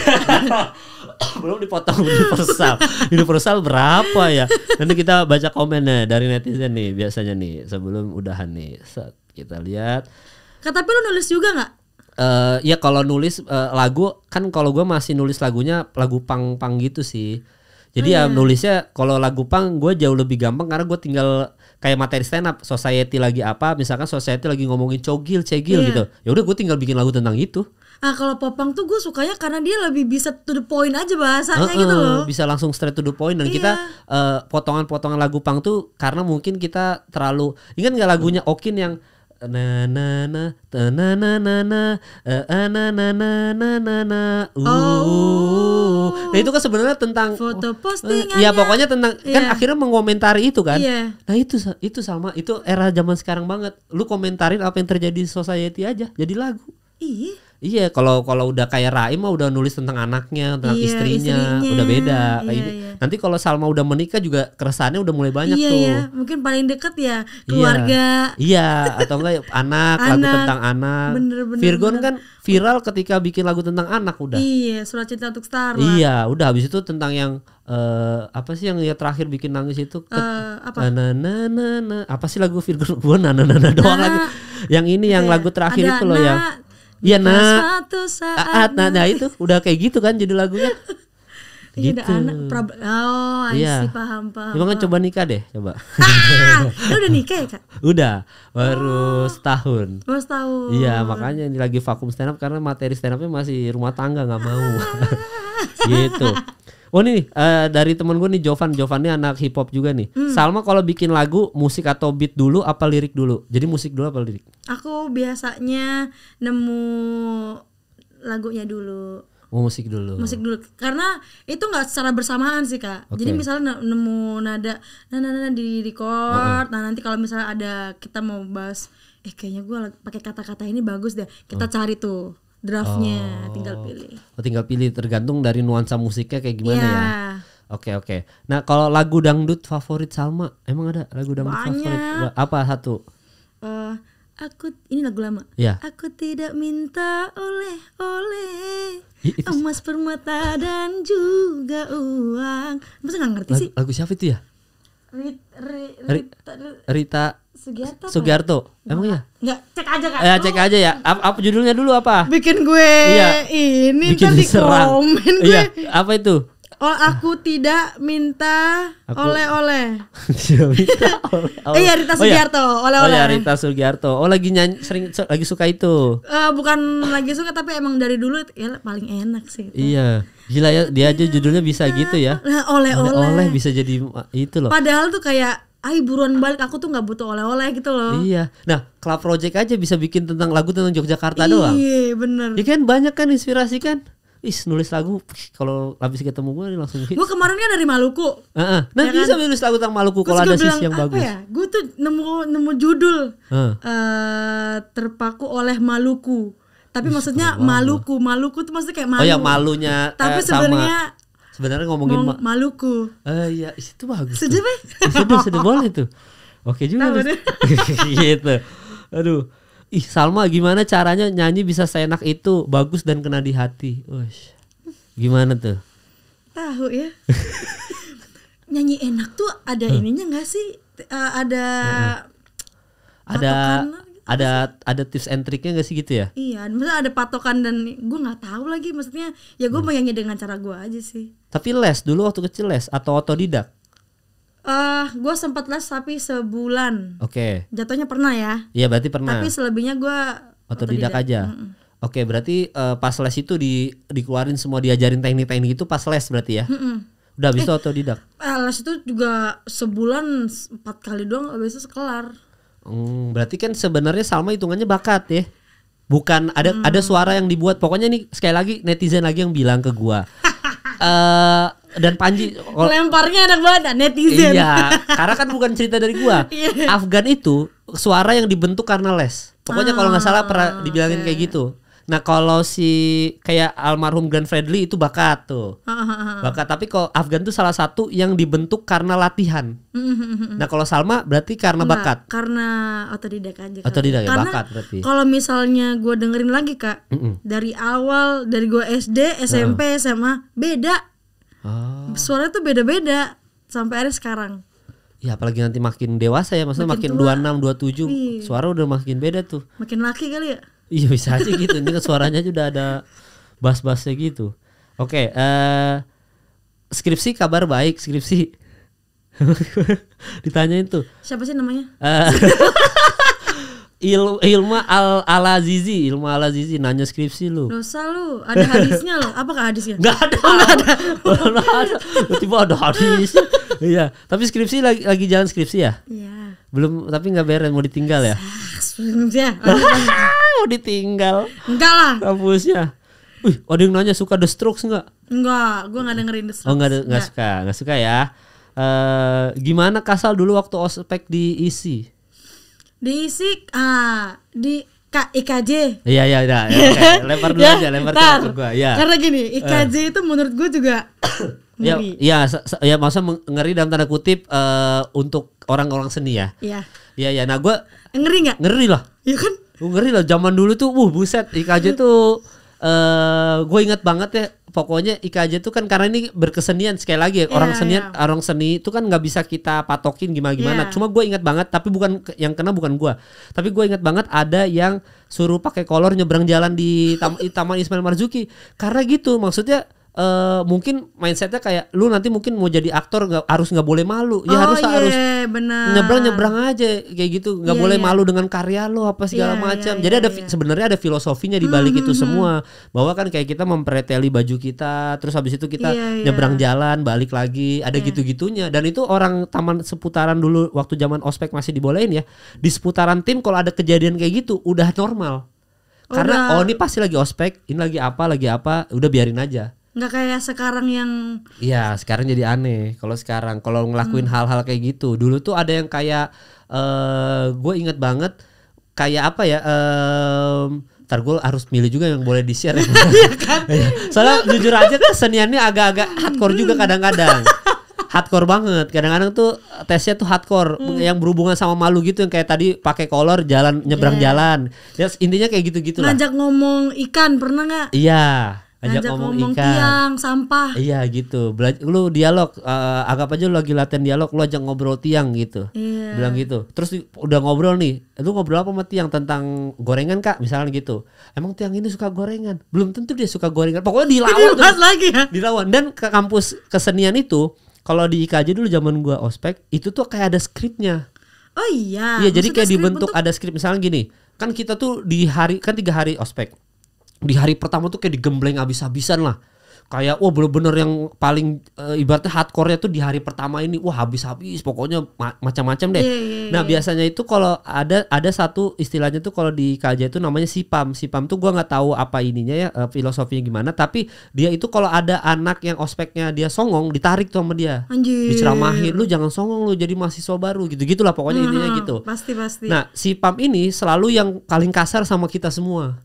Belum dipotong universal. universal berapa ya? Nanti kita baca komennya dari netizen nih biasanya nih sebelum udahan nih. Set, kita lihat.
Kata lu nulis juga nggak?
Uh, ya kalau nulis uh, lagu kan kalau gue masih nulis lagunya lagu pang-pang gitu sih jadi ya oh, iya. nulisnya kalau lagu pang gue jauh lebih gampang karena gue tinggal kayak materi stand up society lagi apa misalkan society lagi ngomongin cogil cegil yeah. gitu ya udah gue tinggal bikin lagu tentang itu
ah kalau popang tuh gue sukanya karena dia lebih bisa to the point aja bahasanya uh -uh, gitu loh
bisa langsung straight to the point dan yeah. kita iya. eh, potongan-potongan uh, potongan -potongan lagu pang tuh karena mungkin kita terlalu ingat nggak lagunya Okin yang na na na ta na na na na e, a na na na na na na uh. Nah itu kan sebenarnya tentang foto eh, postingan ya, ya pokoknya tentang yeah. kan iya. akhirnya mengomentari itu kan. Yeah. Nah itu itu sama itu era zaman sekarang banget. Lu komentarin apa yang terjadi di society aja jadi lagu. Iya. Iya, kalau kalau udah kayak Raim mah udah nulis tentang anaknya, tentang iya, istrinya, istrinya, udah beda iya, gitu. Iya. Nanti kalau Salma udah menikah juga keresahannya udah mulai banyak iya, iya. tuh. Iya,
mungkin paling deket ya iya. keluarga.
Iya, iya. atau enggak anak, ya, anak, lagu tentang anak. Bener, bener, Virgon bener. kan viral ketika bikin lagu tentang anak udah.
Iya, surat cinta untuk Starla. Iya,
udah habis itu tentang yang uh, apa sih yang ya terakhir bikin nangis itu ke,
uh, apa?
Na, na, na, na, apa sih lagu Virgo gua na na na, na doang nah, lagi. Yang ini yang ya? lagu terakhir itu loh yang Iya nah. Suatu saat. Nah, nah itu udah kayak gitu kan jadi lagunya. gitu.
oh iya. see, paham paham emang kan coba
nikah deh coba ah,
lu udah nikah ya kak
udah baru oh. setahun baru
setahun iya makanya
ini lagi vakum stand up karena materi stand upnya masih rumah tangga nggak mau ah. gitu Oh nih uh, dari temen gue nih Jovan, Jovan ini anak hip hop juga nih. Hmm. Salma kalau bikin lagu musik atau beat dulu apa lirik dulu? Jadi musik dulu apa lirik?
Aku biasanya nemu lagunya dulu.
Oh, musik dulu. Musik
dulu. Karena itu nggak secara bersamaan sih, Kak. Okay. Jadi misalnya nemu nada nah nah, nah di record. Uh -uh. Nah, nanti kalau misalnya ada kita mau bahas eh kayaknya gue pakai kata-kata ini bagus deh. Kita uh. cari tuh draftnya, oh. tinggal pilih.
Oh, tinggal pilih tergantung dari nuansa musiknya kayak gimana yeah. ya. Oke okay, oke. Okay. Nah kalau lagu dangdut favorit Salma, emang ada lagu dangdut Banyak. favorit? Apa satu?
Uh, aku ini lagu lama. Yeah. Aku tidak minta oleh oleh emas permata dan juga uang. Masa nggak ngerti lagu, sih?
Lagu siapa itu ya?
Rita, Rita, Rita Sugiarto. Sugiarto. Ya? Emang iya? Enggak, cek aja kan. Eh, cek
oh. aja ya. Apa, apa judulnya dulu apa? Bikin gue iya.
ini Bikin di komen gue. Iya. Apa itu? Oh, aku tidak minta oleh-oleh.
tidak minta oleh Iya, Rita oh, iya. Sugiarto, oleh-oleh. Oh, iya, Rita Sugiarto. Oh, lagi nyanyi sering lagi suka itu.
Uh, bukan lagi suka tapi emang dari dulu ya paling enak sih. Itu.
Iya. Gila ya, dia aja judulnya bisa gitu ya. Oleh-oleh. Oleh-oleh bisa jadi itu loh.
Padahal tuh kayak ay buruan balik aku tuh nggak butuh oleh-oleh gitu loh iya
nah club project aja bisa bikin tentang lagu tentang Yogyakarta Iyi, doang iya bener ya kan banyak kan inspirasi kan Is nulis lagu kalau habis ketemu gue langsung Gue
kemarin kan dari Maluku.
Uh-uh. Nah ya kan? bisa kan? nulis lagu tentang Maluku kalau ada sisi yang bagus. Ya?
Gue tuh nemu nemu judul uh. Uh, terpaku oleh Maluku tapi maksudnya Maluku Maluku tuh maksudnya kayak malu oh ya malunya tapi eh, sebenarnya
sebenarnya ngomongin Ngom
Maluku.
Eh uh, ya itu
bagus. Sedih banget. Sedih iya, sedih
boleh tuh. Oke juga gitu. Aduh. Ih Salma gimana caranya nyanyi bisa seenak itu bagus dan kena di hati. Ush. Gimana tuh?
Tahu ya. nyanyi enak tuh ada ininya nggak sih? Uh, ada uh,
ada ada ada tips and triknya gak sih gitu ya?
Iya, maksudnya ada patokan dan gue nggak tahu lagi maksudnya ya gue hmm. mau nyanyi dengan cara gue aja sih.
Tapi les dulu waktu kecil les atau otodidak?
Uh, eh, gue sempat les tapi sebulan. Oke. Okay. Jatuhnya pernah ya?
Iya berarti pernah. Tapi
selebihnya gue
otodidak, otodidak aja. Mm -mm. Oke okay, berarti uh, pas les itu di dikeluarin semua diajarin teknik-teknik itu pas les berarti ya? Mm -mm. Udah bisa eh, otodidak?
Eh, les itu juga sebulan empat kali doang habis itu sekelar.
Hmm, berarti kan sebenarnya Salma hitungannya bakat ya? Bukan ada hmm. ada suara yang dibuat. Pokoknya nih sekali lagi netizen lagi yang bilang ke gua uh, dan Panji
lemparnya enak banget netizen. Iya,
karena kan bukan cerita dari gua. Iya. Afgan itu suara yang dibentuk karena les. Pokoknya ah, kalau nggak salah pernah ah, dibilangin kayak gitu. Nah kalau si kayak almarhum Glenn Fredly itu bakat tuh, bakat. Tapi kalau Afgan tuh salah satu yang dibentuk karena latihan.
Hmm, hmm, hmm, nah
kalau Salma berarti karena Enggak, bakat.
Karena otodidak aja. Otodidak ya bakat berarti. Kalau misalnya gue dengerin lagi kak, mm -mm. dari awal dari gue SD, SMP, uh. Nah. SMA beda. Ah. suara Suaranya tuh beda-beda sampai hari sekarang.
Ya apalagi nanti makin dewasa ya, maksudnya makin, makin 26, 27 Ih. suara udah makin beda tuh.
Makin laki kali
ya? Iya bisa aja gitu. Ini kan suaranya juga ada bas-bas basnya gitu. Oke, okay, uh, eh, skripsi kabar baik skripsi. Ditanyain tuh.
Siapa sih namanya? Uh,
Il Ilma al alazizi. Ilma alazizi nanya skripsi lu.
Dosa lu, ada hadisnya lo. Apakah hadisnya? Gak ada. Oh, gak ada.
Gak ada. Tiba ada hadis. iya, tapi skripsi lagi lagi jalan skripsi ya? Iya. Belum tapi nggak beres mau ditinggal ya?
Ya ditinggal. Enggak lah. Kampusnya.
Wih, ada yang nanya suka The Strokes enggak?
Enggak, gue enggak dengerin The oh, Strokes. Oh, enggak, enggak, enggak.
suka, enggak suka ya. Uh, gimana Kasal dulu waktu ospek diisi? E
diisi e ah uh, di K IKJ.
Iya iya iya. iya okay. Lempar dulu ya, aja, lempar dulu ke gue. Ya. Karena gini, eh. IKJ
uh. itu menurut gue juga ya, ngeri.
Ya, ya, ya masa ngeri dalam tanda kutip uh, untuk orang-orang seni ya. Iya. Iya iya. Nah, gue ngeri nggak? Ngeri lah. Iya kan? Gue ngeri lah zaman dulu tuh, uh buset IKJ tuh eh uh, gue inget banget ya pokoknya IKJ tuh kan karena ini berkesenian sekali lagi ya, yeah, iya, iya. orang seni yeah. orang seni itu kan nggak bisa kita patokin gimana gimana yeah. cuma gue ingat banget tapi bukan yang kena bukan gue tapi gue ingat banget ada yang suruh pakai kolor nyebrang jalan di, tam, taman Ismail Marzuki karena gitu maksudnya uh, mungkin mindsetnya kayak lu nanti mungkin mau jadi aktor nggak harus nggak boleh malu ya oh, iya, harus yeah, harus bener. nyebrang nyebrang aja kayak gitu nggak yeah, boleh yeah. malu dengan karya lo apa iya, segala yeah, macam yeah, jadi ada yeah. sebenarnya ada filosofinya di hmm, balik hmm, itu hmm. semua bahwa kan kayak kita mempreteli baju kita terus habis itu kita yeah, yeah. nyebrang jalan balik lagi ada yeah. gitu gitunya dan itu orang taman seputaran dulu waktu zaman ospek masih dibolehin ya di seputaran tim kalau ada kejadian kayak gitu udah normal
karena oh, oh ini
pasti lagi ospek ini lagi apa lagi apa udah biarin aja
nggak kayak sekarang yang
iya sekarang jadi aneh kalau sekarang kalau ngelakuin hmm. hal-hal hmm. kayak gitu dulu tuh ada yang kayak uh, eh, gue inget banget kayak apa ya um, ntar gue harus milih juga yang boleh di share ya. Iya kan? iya. soalnya jujur aja kan seniannya agak-agak hardcore juga kadang-kadang hardcore banget. Kadang-kadang tuh tesnya tuh hardcore hmm. yang berhubungan sama malu gitu yang kayak tadi pakai kolor jalan nyebrang yeah. jalan. Ya intinya kayak gitu-gitu lah. Ngajak
ngomong ikan pernah nggak?
Iya ajak ngomong, ngomong ikan tiang sampah iya gitu Belajar, lu dialog uh, anggap aja lu lagi latihan dialog lu ajak ngobrol tiang gitu iya. bilang gitu terus udah ngobrol nih lu ngobrol apa sama tiang tentang gorengan kak misalnya gitu emang tiang ini suka gorengan belum tentu dia suka gorengan pokoknya dilawan tuh.
lagi ya dilawan
dan ke kampus kesenian itu kalau di IKJ dulu zaman gua ospek itu tuh kayak ada skripnya
oh iya iya jadi kayak dibentuk bentuk...
ada skrip misalnya gini kan kita tuh di hari kan tiga hari ospek di hari pertama tuh kayak digembleng abis-abisan lah kayak wah bener-bener yang paling uh, ibaratnya hardcore-nya tuh di hari pertama ini wah habis-habis pokoknya ma macam-macam deh. Yeah, yeah, yeah. Nah, iya. biasanya itu kalau ada ada satu istilahnya tuh kalau di KJ itu namanya sipam. Sipam tuh gua nggak tahu apa ininya ya uh, filosofinya gimana tapi dia itu kalau ada anak yang ospeknya dia songong ditarik tuh sama dia. Anjir. Diceramahin lu jangan songong lu jadi mahasiswa baru gitu-gitulah pokoknya uh -huh, intinya gitu.
Pasti pasti. Nah,
sipam ini selalu yang paling kasar sama kita semua.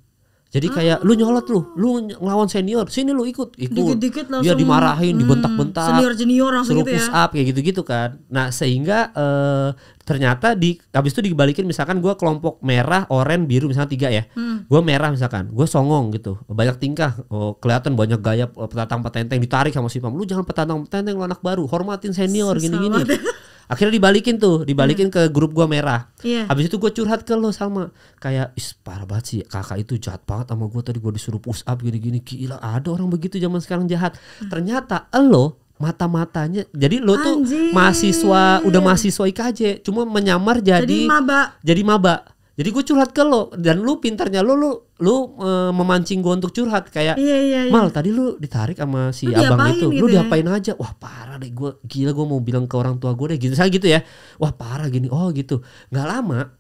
Jadi ah. kayak lu nyolot lu, lu ngelawan senior, sini lu ikut, ikut. Dikit-dikit iya, langsung. Ya dimarahin, hmm, dibentak-bentak. Senior junior langsung suruh gitu ya. push up kayak gitu-gitu kan. Nah, sehingga uh, ternyata di habis itu dibalikin misalkan gue kelompok merah, oranye, biru misalkan tiga ya. Hmm. Gua merah misalkan, gue songong gitu. Banyak tingkah, oh, kelihatan banyak gaya eh, petatang petenteng ditarik sama si Pam. Lu jangan petatang petenteng lu anak baru, hormatin senior gini-gini. akhirnya dibalikin tuh dibalikin hmm. ke grup gua merah yeah. habis itu gua curhat ke lo sama kayak is parah banget sih kakak itu jahat banget sama gua tadi gua disuruh push up gini-gini gila ada orang begitu zaman sekarang jahat hmm. ternyata lo mata-matanya. Jadi lo tuh mahasiswa udah mahasiswa IKJ, cuma menyamar jadi jadi maba. Jadi maba. Jadi gue curhat ke lo dan lu pintarnya lu lu lu e, memancing gue untuk curhat kayak iya, iya, iya. mal tadi lu ditarik sama si lu abang itu, gitu lu ya? diapain aja? Wah parah deh gue gila gue mau bilang ke orang tua gue deh gitu, saya gitu ya. Wah parah gini, oh gitu. nggak lama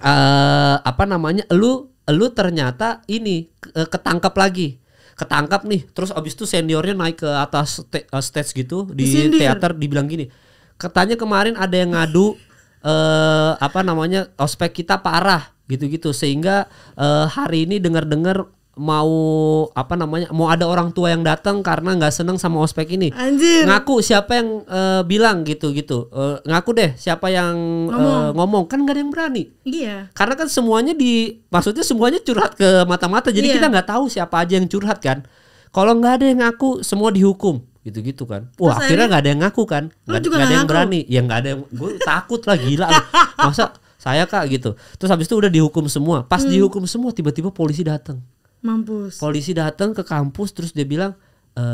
uh, apa namanya lu lu ternyata ini e, ketangkap lagi ketangkap nih terus abis itu seniornya naik ke atas e, stage gitu di di teater dibilang gini katanya kemarin ada yang ngadu eh, apa namanya ospek kita parah gitu-gitu sehingga eh, hari ini dengar-dengar mau apa namanya mau ada orang tua yang datang karena nggak seneng sama ospek ini Anjir. ngaku siapa yang uh, bilang gitu gitu uh, ngaku deh siapa yang eh, ngomong, uh, ngomong. kan nggak ada yang berani Iya. karena kan semuanya di maksudnya semuanya curhat ke mata-mata jadi Iya. kita nggak tahu siapa aja yang curhat kan kalau nggak ada yang ngaku semua dihukum gitu-gitu kan. Wah akhirnya nggak ada yang ngaku kan, nggak ada ngaku. yang berani, ya nggak ada yang gue takut lah gila, masa saya kak gitu. Terus habis itu udah dihukum semua, pas hmm. dihukum semua tiba-tiba polisi datang.
Mampus.
Polisi datang ke kampus terus dia bilang e,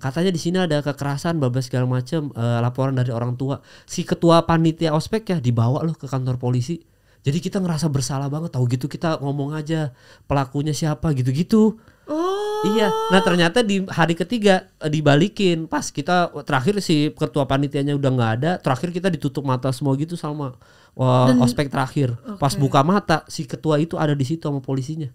katanya di sini ada kekerasan babas segala macam e, eh, laporan dari orang tua. Si ketua panitia ospek ya dibawa loh ke kantor polisi. Jadi kita ngerasa bersalah banget tahu gitu kita ngomong aja pelakunya siapa gitu-gitu. Oh. Iya. Nah ternyata di hari ketiga eh, dibalikin. Pas kita eh, terakhir si ketua panitianya udah nggak ada. Terakhir kita ditutup mata semua gitu sama wah, eh, ospek terakhir. Okay. Pas buka mata si ketua itu ada di situ sama polisinya.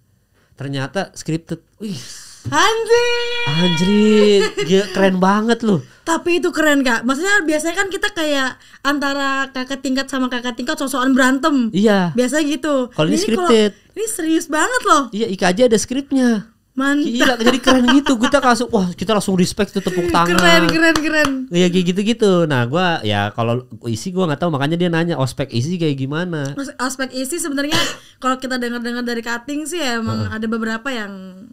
Ternyata scripted. Wih.
Anjir.
Anjir, Gila, keren banget loh.
Tapi itu keren kak. Maksudnya biasanya kan kita kayak antara kakak tingkat sama kakak tingkat sosokan berantem. Iya. Biasa gitu. Kalau ini scripted. Kalo, ini serius banget loh. Iya, ika
aja ada skripnya.
Mantap. Gila, jadi
keren gitu. Kita langsung wah, kita langsung respect tuh tepuk tangan. Keren, keren, keren. Iya kayak gitu-gitu. Nah, gua ya kalau isi gua nggak tahu makanya dia nanya ospek isi kayak gimana.
Ospek isi sebenarnya kalau kita dengar-dengar dari cutting sih ya, emang uh. ada beberapa yang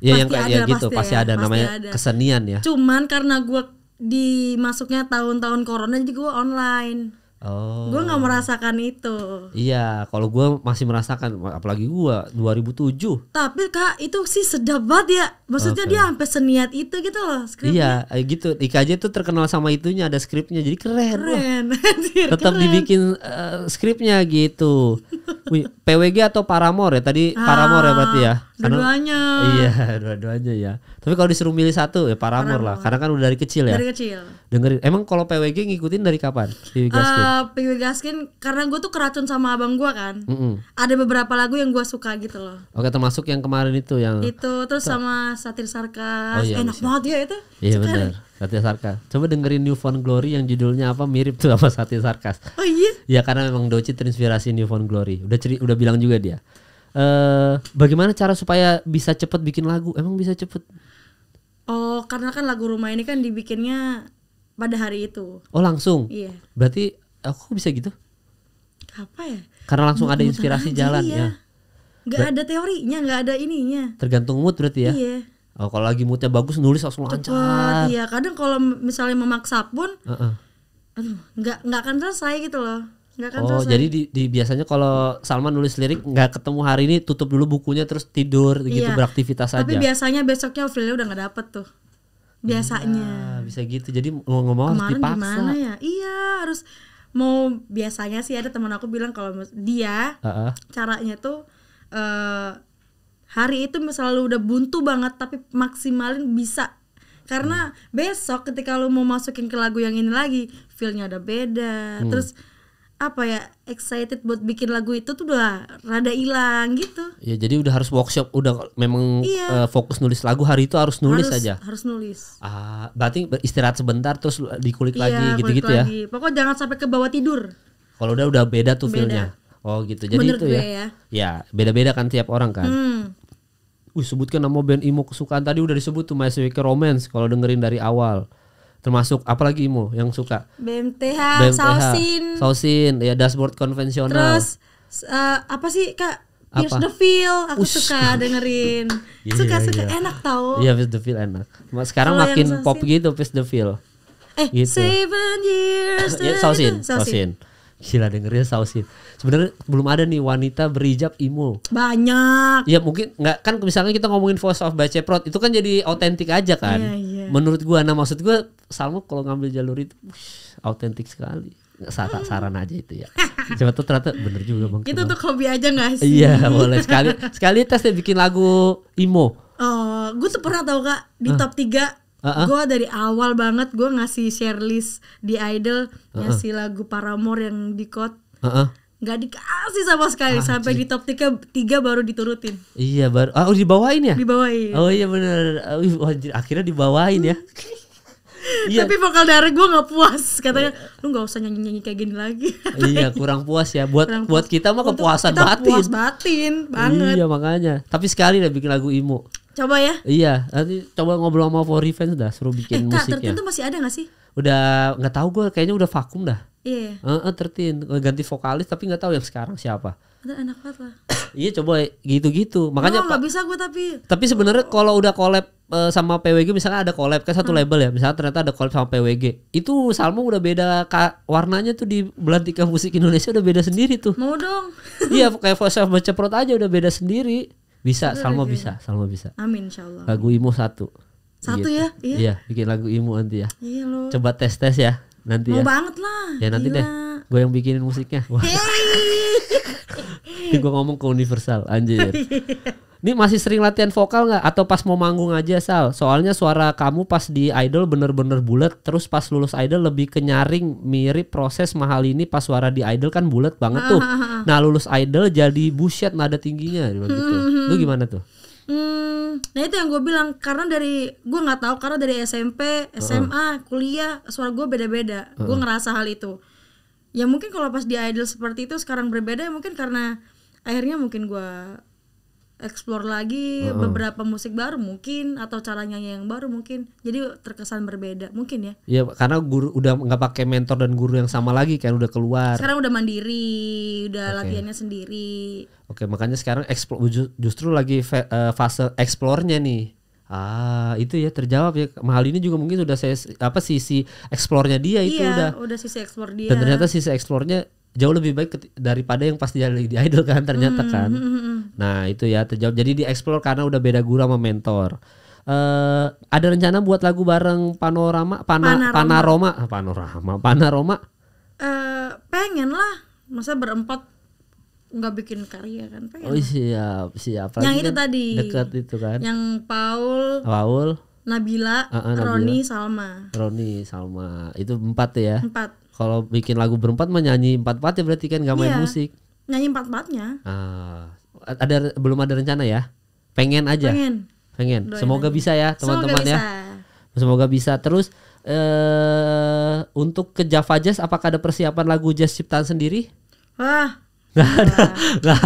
Ya pasti yang kayak ya gitu, pasti, pasti ya, ada namanya ada. kesenian ya.
Cuman karena gua dimasuknya tahun-tahun corona jadi gua online.
Oh. Gue nggak
merasakan itu.
Iya, kalau gue masih merasakan, apalagi gue 2007.
Tapi kak itu sih sedap banget ya. Maksudnya okay. dia sampai seniat itu gitu loh
skripnya. Iya, eh, gitu. ika aja itu terkenal sama itunya ada skripnya, jadi keren. Keren.
Tetap dibikin
uh, skripnya gitu. PWG atau Paramore ya tadi ah, Paramore ya berarti ya. Dua-duanya. Iya, dua-duanya ya. Tapi kalau disuruh milih satu ya Paramore, Paramore lah, karena kan udah dari kecil ya. Dari kecil dengerin emang kalau PWG ngikutin dari kapan PWG Gaskin uh, eh,
PWG Gaskin karena gue tuh keracun sama abang gue kan mm -mm. ada beberapa lagu yang gue suka gitu loh
oke termasuk yang kemarin itu yang
itu terus Tuh. sama satir sarkas oh, iya, enak banget ya itu
iya bener satir sarkas coba dengerin New Phone glory yang judulnya apa mirip tuh sama satir sarkas oh iya ya karena memang Doci terinspirasi New Phone glory udah ceri udah bilang juga dia eh bagaimana cara supaya bisa cepet bikin lagu emang bisa cepet
Oh, karena kan lagu rumah ini kan dibikinnya pada hari itu. Oh langsung? Iya.
Berarti aku bisa gitu?
Apa ya? Karena langsung Mut ada inspirasi jalan iya. ya. Gak ada teorinya, gak ada ininya.
Tergantung mood berarti ya. Iya. Oh, kalau lagi moodnya bagus nulis langsung lancar. Cepat, iya
kadang kalau misalnya memaksa pun, uh -uh. aduh nggak nggak akan selesai gitu loh. Gak akan oh selesai. jadi di,
di biasanya kalau Salman nulis lirik nggak ketemu hari ini tutup dulu bukunya terus tidur gitu, iya. gitu beraktivitas Tapi aja. Tapi biasanya
besoknya Ophelia udah nggak dapet tuh biasanya.
ya, bisa gitu. Jadi ngomong harus dipaksa. Gimana ya?
Iya, harus mau biasanya sih ada teman aku bilang kalau dia uh -uh. caranya tuh uh, hari itu selalu udah buntu banget tapi maksimalin bisa karena hmm. besok ketika lu mau masukin ke lagu yang ini lagi feelnya ada beda hmm. terus apa ya excited buat bikin lagu itu tuh udah rada hilang gitu.
Ya jadi udah harus workshop, udah memang iya. uh, fokus nulis lagu hari itu harus nulis harus, aja. Harus nulis. Ah, uh, berarti istirahat sebentar terus dikulik iya, lagi gitu-gitu ya.
Pokoknya jangan sampai ke bawah tidur.
Kalau udah udah beda tuh feelnya. Oh gitu. Jadi Menurut itu ya. ya. Ya, beda-beda kan tiap orang kan. Hmm. Wih, sebutkan nama band Imo kesukaan tadi udah disebut tuh My Sweet Romance kalau dengerin dari awal termasuk apalagi Imo yang suka
BMTH, BMTH sausin
sausin ya dashboard konvensional terus
uh, apa sih kak Pierce apa? the Feel aku Ush. suka dengerin yeah, suka yeah, suka yeah. enak tau iya
yeah, Pierce the Feel enak sekarang Kalo makin pop gitu Pierce the Feel eh gitu. seven years ya, sausin sausin gila dengerin sausin sebenarnya belum ada nih wanita berijab imo
Banyak. Ya
mungkin nggak kan misalnya kita ngomongin voice of baceprot itu kan jadi otentik aja kan. Yeah, yeah. Menurut gua nah maksud gua Salmo kalau ngambil jalur itu otentik sekali. Saran, saran aja itu ya. Coba tuh ternyata bener juga bang. Itu
tuh hobi aja gak sih? Iya boleh sekali.
Sekali tes deh bikin lagu imo.
Oh, gua tuh pernah tau kak di uh. top 3 uh -huh. Gue dari awal banget gue ngasih share list di Idol uh-uh. ngasih lagu Paramore yang di kot. uh -huh nggak dikasih sama sekali ah, sampai di top tiga tiga baru diturutin.
Iya, baru ah oh, dibawain ya? Dibawain. Oh iya benar. Oh, ah, akhirnya dibawain ya.
iya. Tapi vokal dari gue nggak puas katanya iya. lu nggak usah nyanyi nyanyi kayak gini lagi.
iya kurang puas ya buat kurang buat kita mah kepuasan kita batin. Puas
batin banget.
Iya makanya. Tapi sekali lah bikin lagu imo. Coba ya. Iya, nanti coba ngobrol sama For Fans dah, seru bikin eh, musiknya. tertentu
masih ada gak sih?
Udah nggak tahu gue, kayaknya udah vakum dah. Iya. Yeah. Uh, uh, ganti vokalis tapi nggak tahu yang sekarang siapa.
Ada anak banget
iya coba gitu-gitu. Makanya nggak
oh, bisa gue tapi.
Tapi sebenarnya oh. kalau udah collab uh, sama PWG misalnya ada collab kan satu hmm. label ya. Misalnya ternyata ada collab sama PWG. Itu Salmo udah beda ka, warnanya tuh di belantika musik Indonesia udah beda sendiri tuh. Mau dong. iya kayak Voice of Ceprot aja udah beda sendiri. Bisa, Udah Salmo bisa, Salmo bisa. Amin insyaallah. Lagu Imo satu. Satu gitu. ya? Iya. iya, bikin lagu Imo nanti ya. Iya loh. Coba tes-tes ya nanti Mau ya. banget lah. Ya nanti Gila. deh. Gue yang bikinin musiknya. Wah. gue ngomong ke Universal anjir. Iya. Ini masih sering latihan vokal nggak? Atau pas mau manggung aja Sal? Soalnya suara kamu pas di Idol bener-bener bulat. Terus pas lulus Idol lebih kenyaring, Mirip proses mahal ini pas suara di Idol kan bulat banget tuh. Ah, ah, ah, nah lulus Idol jadi buset nada tingginya. Gitu. Mm-hmm. Lu gimana tuh?
Hmm, nah itu yang gue bilang karena dari gue nggak tahu karena dari SMP, SMA, uh kuliah suara gue beda-beda. Uh -uh. Gue ngerasa hal itu. Ya mungkin kalau pas di idol seperti itu sekarang berbeda ya mungkin karena akhirnya mungkin gue explore lagi uh -uh. beberapa musik baru mungkin atau caranya yang baru mungkin jadi terkesan berbeda mungkin ya
ya karena guru udah nggak pakai mentor dan guru yang sama lagi kan udah keluar sekarang
udah mandiri udah okay. latihannya sendiri
oke okay, makanya sekarang explore justru lagi eh, fase explore nih Ah, itu ya terjawab ya. Mahal ini juga mungkin sudah saya apa sisi eksplornya dia iya, itu udah. udah sisi explore dia. Dan ternyata sisi eksplornya jauh lebih baik daripada yang pasti jadi di idol kan ternyata hmm, kan. Hmm, hmm, hmm. nah itu ya terjawab. Jadi dieksplor karena udah beda guru sama mentor. Uh, ada rencana buat lagu bareng Panorama, Pana, Panorama, Panorama, ah, Panorama, Panorama.
Uh, pengen lah, masa berempat nggak bikin karya kan? Pengen. Oh
siap, siap. yang itu kan tadi. Dekat itu kan. Yang
Paul. Paul. Nabila, uh, uh, Nabila, Roni, Salma.
Roni, Salma. Itu empat ya? Empat. Kalau bikin lagu berempat menyanyi empat empat ya berarti kan nggak main iya, musik.
Nyanyi empat empatnya.
Ah, ada belum ada rencana ya? Pengen aja. Pengen. Pengen. Semoga aja. bisa ya teman-teman ya. Bisa. Semoga bisa. Terus eh untuk ke Java Jazz apakah ada persiapan lagu jazz ciptaan sendiri?
Wah, Gak
ada,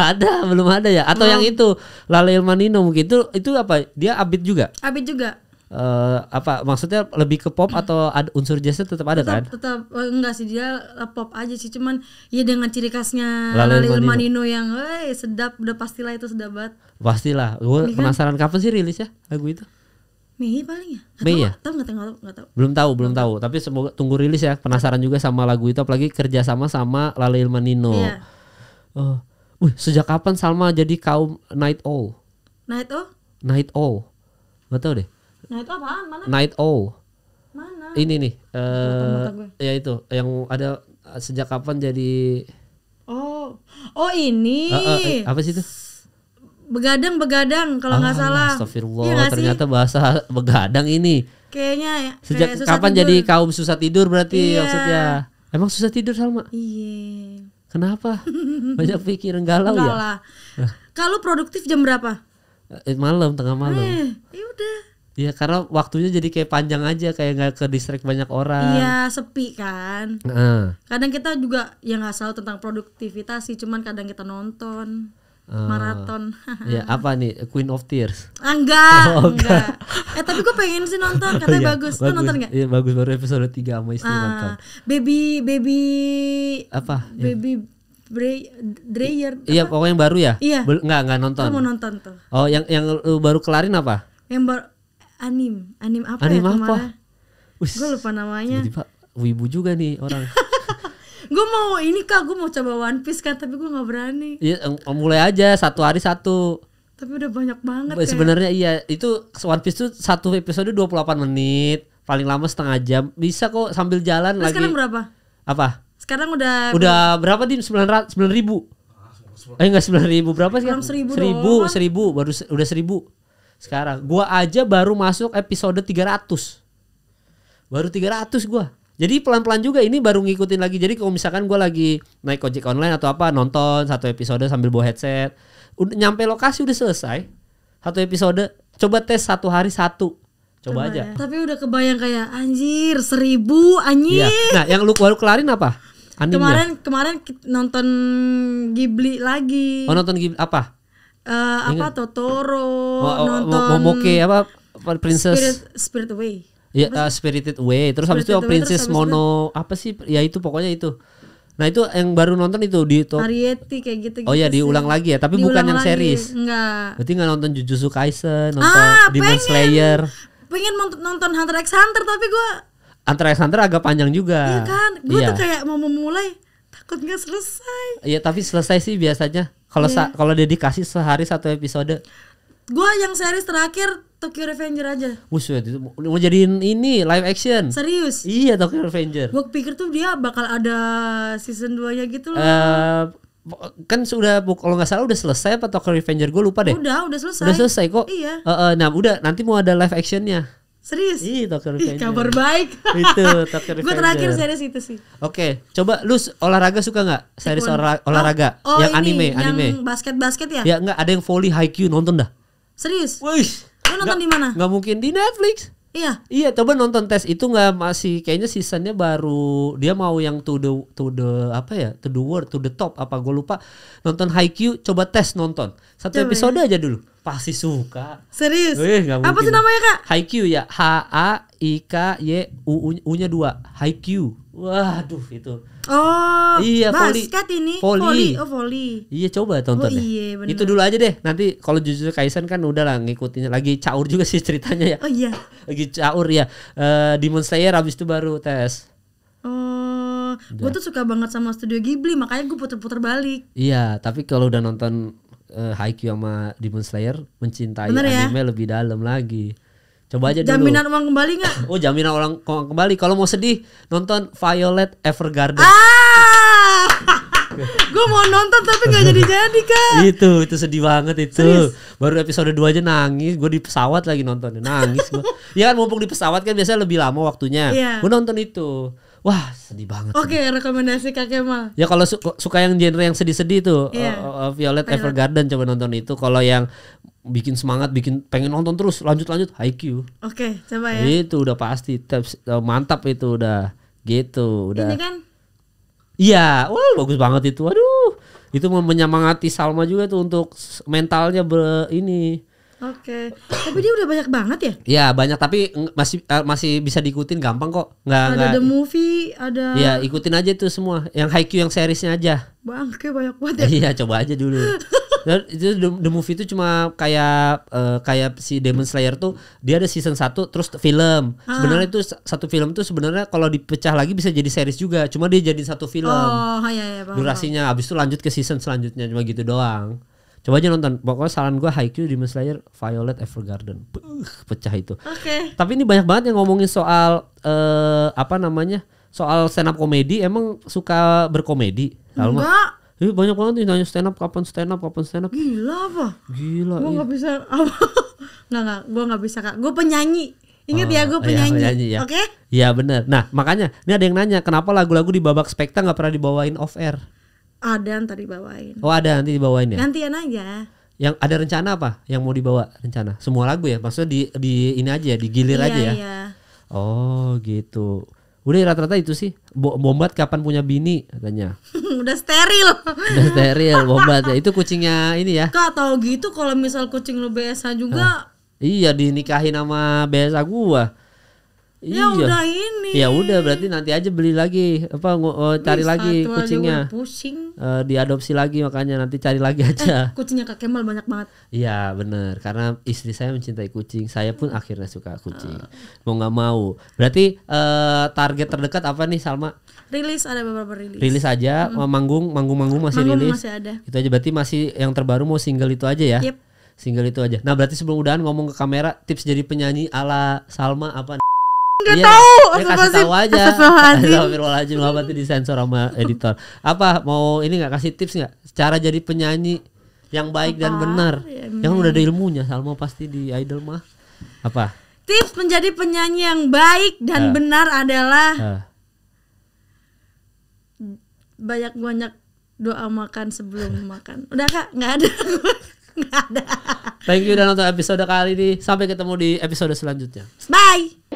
ada, belum ada ya. Atau belum. yang itu Lale Ilmanino mungkin itu itu apa? Dia abit juga.
Abit juga
uh, apa maksudnya lebih ke pop atau ada unsur jazznya tetap ada tetap, kan?
Tetap oh, enggak sih dia eh, pop aja sih cuman ya dengan ciri khasnya Lalil, Manino. Manino yang eh sedap udah pastilah itu sedap banget.
Pastilah. Gue iya kan? penasaran kan? kapan sih rilis ya lagu itu?
Mei paling ya. Mei ya? Tahu nggak tahu tahu.
Belum tahu belum tahu. Tapi semoga tunggu rilis ya. Penasaran juga sama lagu itu apalagi kerjasama sama Lalil Manino. Iya. Uh, sejak kapan Salma jadi kaum Night Owl? Night Owl? Night Owl. Gak tahu deh.
Night apaan? Mana? Night Owl. Mana? Ini
nih. Uh, ya itu yang ada eh, sejak kapan jadi
Oh. Oh ini. Uh, uh, apa sih itu? Begadang begadang kalau ah, nggak ah, salah.
Astagfirullah. Iya ternyata sih? bahasa begadang ini.
Kayaknya ya. Sejak kayak kapan tidur. jadi kaum susah
tidur berarti iya. maksudnya? Emang susah tidur Salma? Iya. Kenapa?
Banyak pikiran galau ya? Kalau produktif jam berapa?
Malam, tengah malam. Eh,
ya udah.
Iya karena waktunya jadi kayak panjang aja kayak nggak ke distrik banyak orang. Iya
sepi kan. Uh. Kadang kita juga ya nggak selalu tentang produktivitas sih, cuman kadang kita nonton uh. maraton. Iya,
apa nih Queen of Tears? Angga, ah, enggak, oh, enggak. enggak.
eh tapi gue pengen sih nonton oh, katanya iya, bagus. bagus. Tuh nonton nggak?
Iya bagus baru episode 3 sama istri uh, nonton.
Baby baby apa? Iya. Baby ya. Dreyer. Iya pokoknya yang baru ya. Iya. Enggak, nggak nggak nonton. Aku mau nonton tuh.
Oh yang yang baru kelarin apa?
Yang baru anim anim apa anim ya apa? gue lupa namanya
tiba wibu juga nih orang
gue mau ini kak gue mau coba one piece kan tapi gue nggak berani
ya, mulai aja satu hari satu
tapi udah banyak banget ya. sebenarnya
iya itu one piece tuh satu episode 28 menit paling lama setengah jam bisa kok sambil jalan Terus lagi sekarang berapa apa
sekarang udah udah berapa
dim sembilan ratus ah, sembilan ribu eh enggak sembilan ribu berapa sih seribu seribu seribu baru udah seribu sekarang. Gua aja baru masuk episode 300. Baru 300 gua. Jadi pelan-pelan juga ini baru ngikutin lagi. Jadi kalau misalkan gua lagi naik ojek online atau apa nonton satu episode sambil bawa headset, udah nyampe lokasi udah selesai. Satu episode, coba tes satu hari satu. Coba, aja.
Ya. Tapi udah kebayang kayak anjir seribu anjir. Iya. Nah,
yang lu baru kelarin apa? Animnya. Kemarin
kemarin nonton Ghibli lagi. Oh nonton Ghibli apa? uh, apa tuh iya. Totoro, oh, oh, oh nonton Momoke apa Princess Spirit, Spirit Away.
ya uh, Spirited Away. Terus Spirited habis itu Princess terus Mono itu. apa sih? Ya itu pokoknya itu. Nah, itu yang baru nonton itu di Tokyo. kayak
gitu, gitu Oh ya diulang
lagi ya, tapi diulang bukan yang series.
Enggak.
Berarti nggak nonton Jujutsu Kaisen, nonton ah, Demon pengen, Slayer.
Pengen nonton Hunter x Hunter tapi gue.
Hunter x Hunter agak panjang juga. Iya kan? Gue iya. tuh kayak
mau memulai takut nggak selesai
iya tapi selesai sih biasanya kalau yeah. kalau dedikasi sehari satu episode
Gua yang series terakhir Tokyo Revenger aja.
Buset, itu mau jadiin ini live action. Serius? Iya, Tokyo Revenger.
Gua pikir tuh dia bakal ada season 2-nya gitu loh.
Uh, kan sudah kalau nggak salah udah selesai apa Tokyo Revenger gue lupa deh. Udah,
udah selesai. Udah selesai kok. Iya. Uh,
uh, nah, udah nanti mau ada live actionnya. Serius? Ih, Dr. Revengers. Ih, kabar
baik. itu
Dr. Revengers. Gue terakhir series itu sih. Oke, okay. coba lu olahraga suka gak? Series olah, olahraga oh, oh, yang ini, anime, yang anime.
basket-basket ya? Ya
enggak, ada yang volley Q nonton dah. Serius? Wih. Lu nonton di mana? Nggak mungkin di Netflix. Iya. Iya, coba nonton tes itu nggak masih kayaknya seasonnya baru dia mau yang to the to the apa ya to the world to the top apa gue lupa nonton high Q, coba tes nonton satu coba ya. episode ya. aja dulu pasti suka.
Serius? Wih, Apa sih namanya
kak? HiQ ya. H A I K Y U U nya dua. HiQ Waduh itu.
Oh. Iya poli Basket ini. poli Oh poli
Iya coba tonton oh, iya, Itu dulu aja deh. Nanti kalau jujur Kaisen kan udah lah ngikutinnya. Lagi caur juga sih ceritanya ya. Oh iya. Lagi caur ya. Uh, Demon Slayer abis itu baru tes.
Oh. Gue tuh suka banget sama Studio Ghibli makanya gue puter-puter balik.
Iya tapi kalau udah nonton uh, Haikyuu sama Demon Slayer mencintai Bener ya? anime ya? lebih dalam lagi. Coba aja jaminan dulu. Jaminan
uang kembali nggak?
Oh jaminan uang kembali. Kalau mau sedih nonton Violet Evergarden. Ah!
gue mau nonton tapi gak jadi jadi kan?
itu itu sedih banget itu. Serius? Baru episode 2 aja nangis. Gue di pesawat lagi nonton nangis gue. ya kan mumpung di pesawat kan biasanya lebih lama waktunya. Yeah. Gue nonton itu. Wah sedih
banget. Oke okay, rekomendasi Kak Kemal.
Ya kalau su suka yang genre yang sedih-sedih tuh yeah. Iya. uh, eh, eh, Violet Violet Evergarden coba nonton itu. Kalau yang bikin semangat, bikin pengen nonton terus lanjut-lanjut Haikyuu. Oke okay, coba ya. Itu udah pasti eh, mantap itu udah gitu udah. Ini kan? Iya, wah bagus banget itu. Aduh itu menyemangati Salma juga tuh untuk mentalnya ber ini
Oke. Okay. Tapi dia udah banyak banget ya?
Iya, banyak tapi masih uh, masih bisa diikutin gampang kok. Nggak Ada nggak, the
movie, ada Iya,
ikutin aja tuh semua. Yang high yang seriesnya aja.
Bang, kayak banyak banget ya. Iya,
coba aja dulu. Dan itu the, the movie itu cuma kayak uh, kayak si Demon Slayer tuh dia ada season 1 terus film. Ah. Sebenarnya itu satu film tuh sebenarnya kalau dipecah lagi bisa jadi series juga. Cuma dia jadi satu film. Oh, iya iya. Durasinya habis itu lanjut ke season selanjutnya cuma gitu doang. Coba aja nonton. Pokoknya saran gue Haikyuu Demon Slayer Violet Evergarden. pecah itu. Oke. Okay. Tapi ini banyak banget yang ngomongin soal uh, apa namanya? Soal stand up komedi emang suka berkomedi? Salma? Enggak. Ih, banyak banget nih nanya stand up kapan stand up kapan stand up. Gila apa? Gila. Gue nggak
iya. bisa apa? nggak nggak. Gue nggak bisa kak. Gue penyanyi. Ingat oh, ya gue iya, penyanyi, iya, penyanyi ya. oke? Okay?
Iya benar. Nah makanya ini ada yang nanya kenapa lagu-lagu di babak spekta nggak pernah dibawain off air?
Ada yang nanti dibawain. Oh ada nanti dibawain ya? Gantian aja.
Yang ada rencana apa? Yang mau dibawa rencana? Semua lagu ya? Maksudnya di di ini aja, ya? digilir iya, aja ya? Iya. Oh gitu. Udah rata-rata itu sih. Bo bombat kapan punya bini katanya.
Udah steril.
Udah steril bombat ya. Itu kucingnya ini ya.
Kak tahu gitu kalau misal kucing lu biasa juga. Hah?
Iya dinikahi nama biasa gua. Ya iya. udah ini. Ya udah berarti nanti aja beli lagi apa uh, cari Bisa, lagi kucingnya. Pusing. Uh, diadopsi lagi makanya nanti cari lagi eh, aja.
Eh, kucingnya Kak Kemal banyak banget.
Iya benar karena istri saya mencintai kucing saya pun akhirnya suka kucing uh. mau nggak mau. Berarti uh, target terdekat apa nih Salma?
Rilis ada beberapa rilis. Rilis aja hmm.
manggung manggung manggung masih manggung rilis. Masih ada. Itu aja berarti masih yang terbaru mau single itu aja ya. Yep. Single itu aja. Nah berarti sebelum udahan ngomong ke kamera tips jadi penyanyi ala Salma apa? Gak iya, tahu. ya, kasih tahu aja. Astagfirullahaladzim. Lama nanti disensor sama editor. Apa mau ini nggak kasih tips nggak? Cara jadi penyanyi yang baik Apa? dan benar. Ya, yang udah ada ilmunya. Salma pasti di Idol mah. Apa?
Tips menjadi penyanyi yang baik dan uh. benar adalah uh. banyak banyak doa makan sebelum makan. Udah kak, nggak ada.
Nggak ada. Thank you udah nonton episode kali ini. Sampai ketemu di episode selanjutnya.
Bye.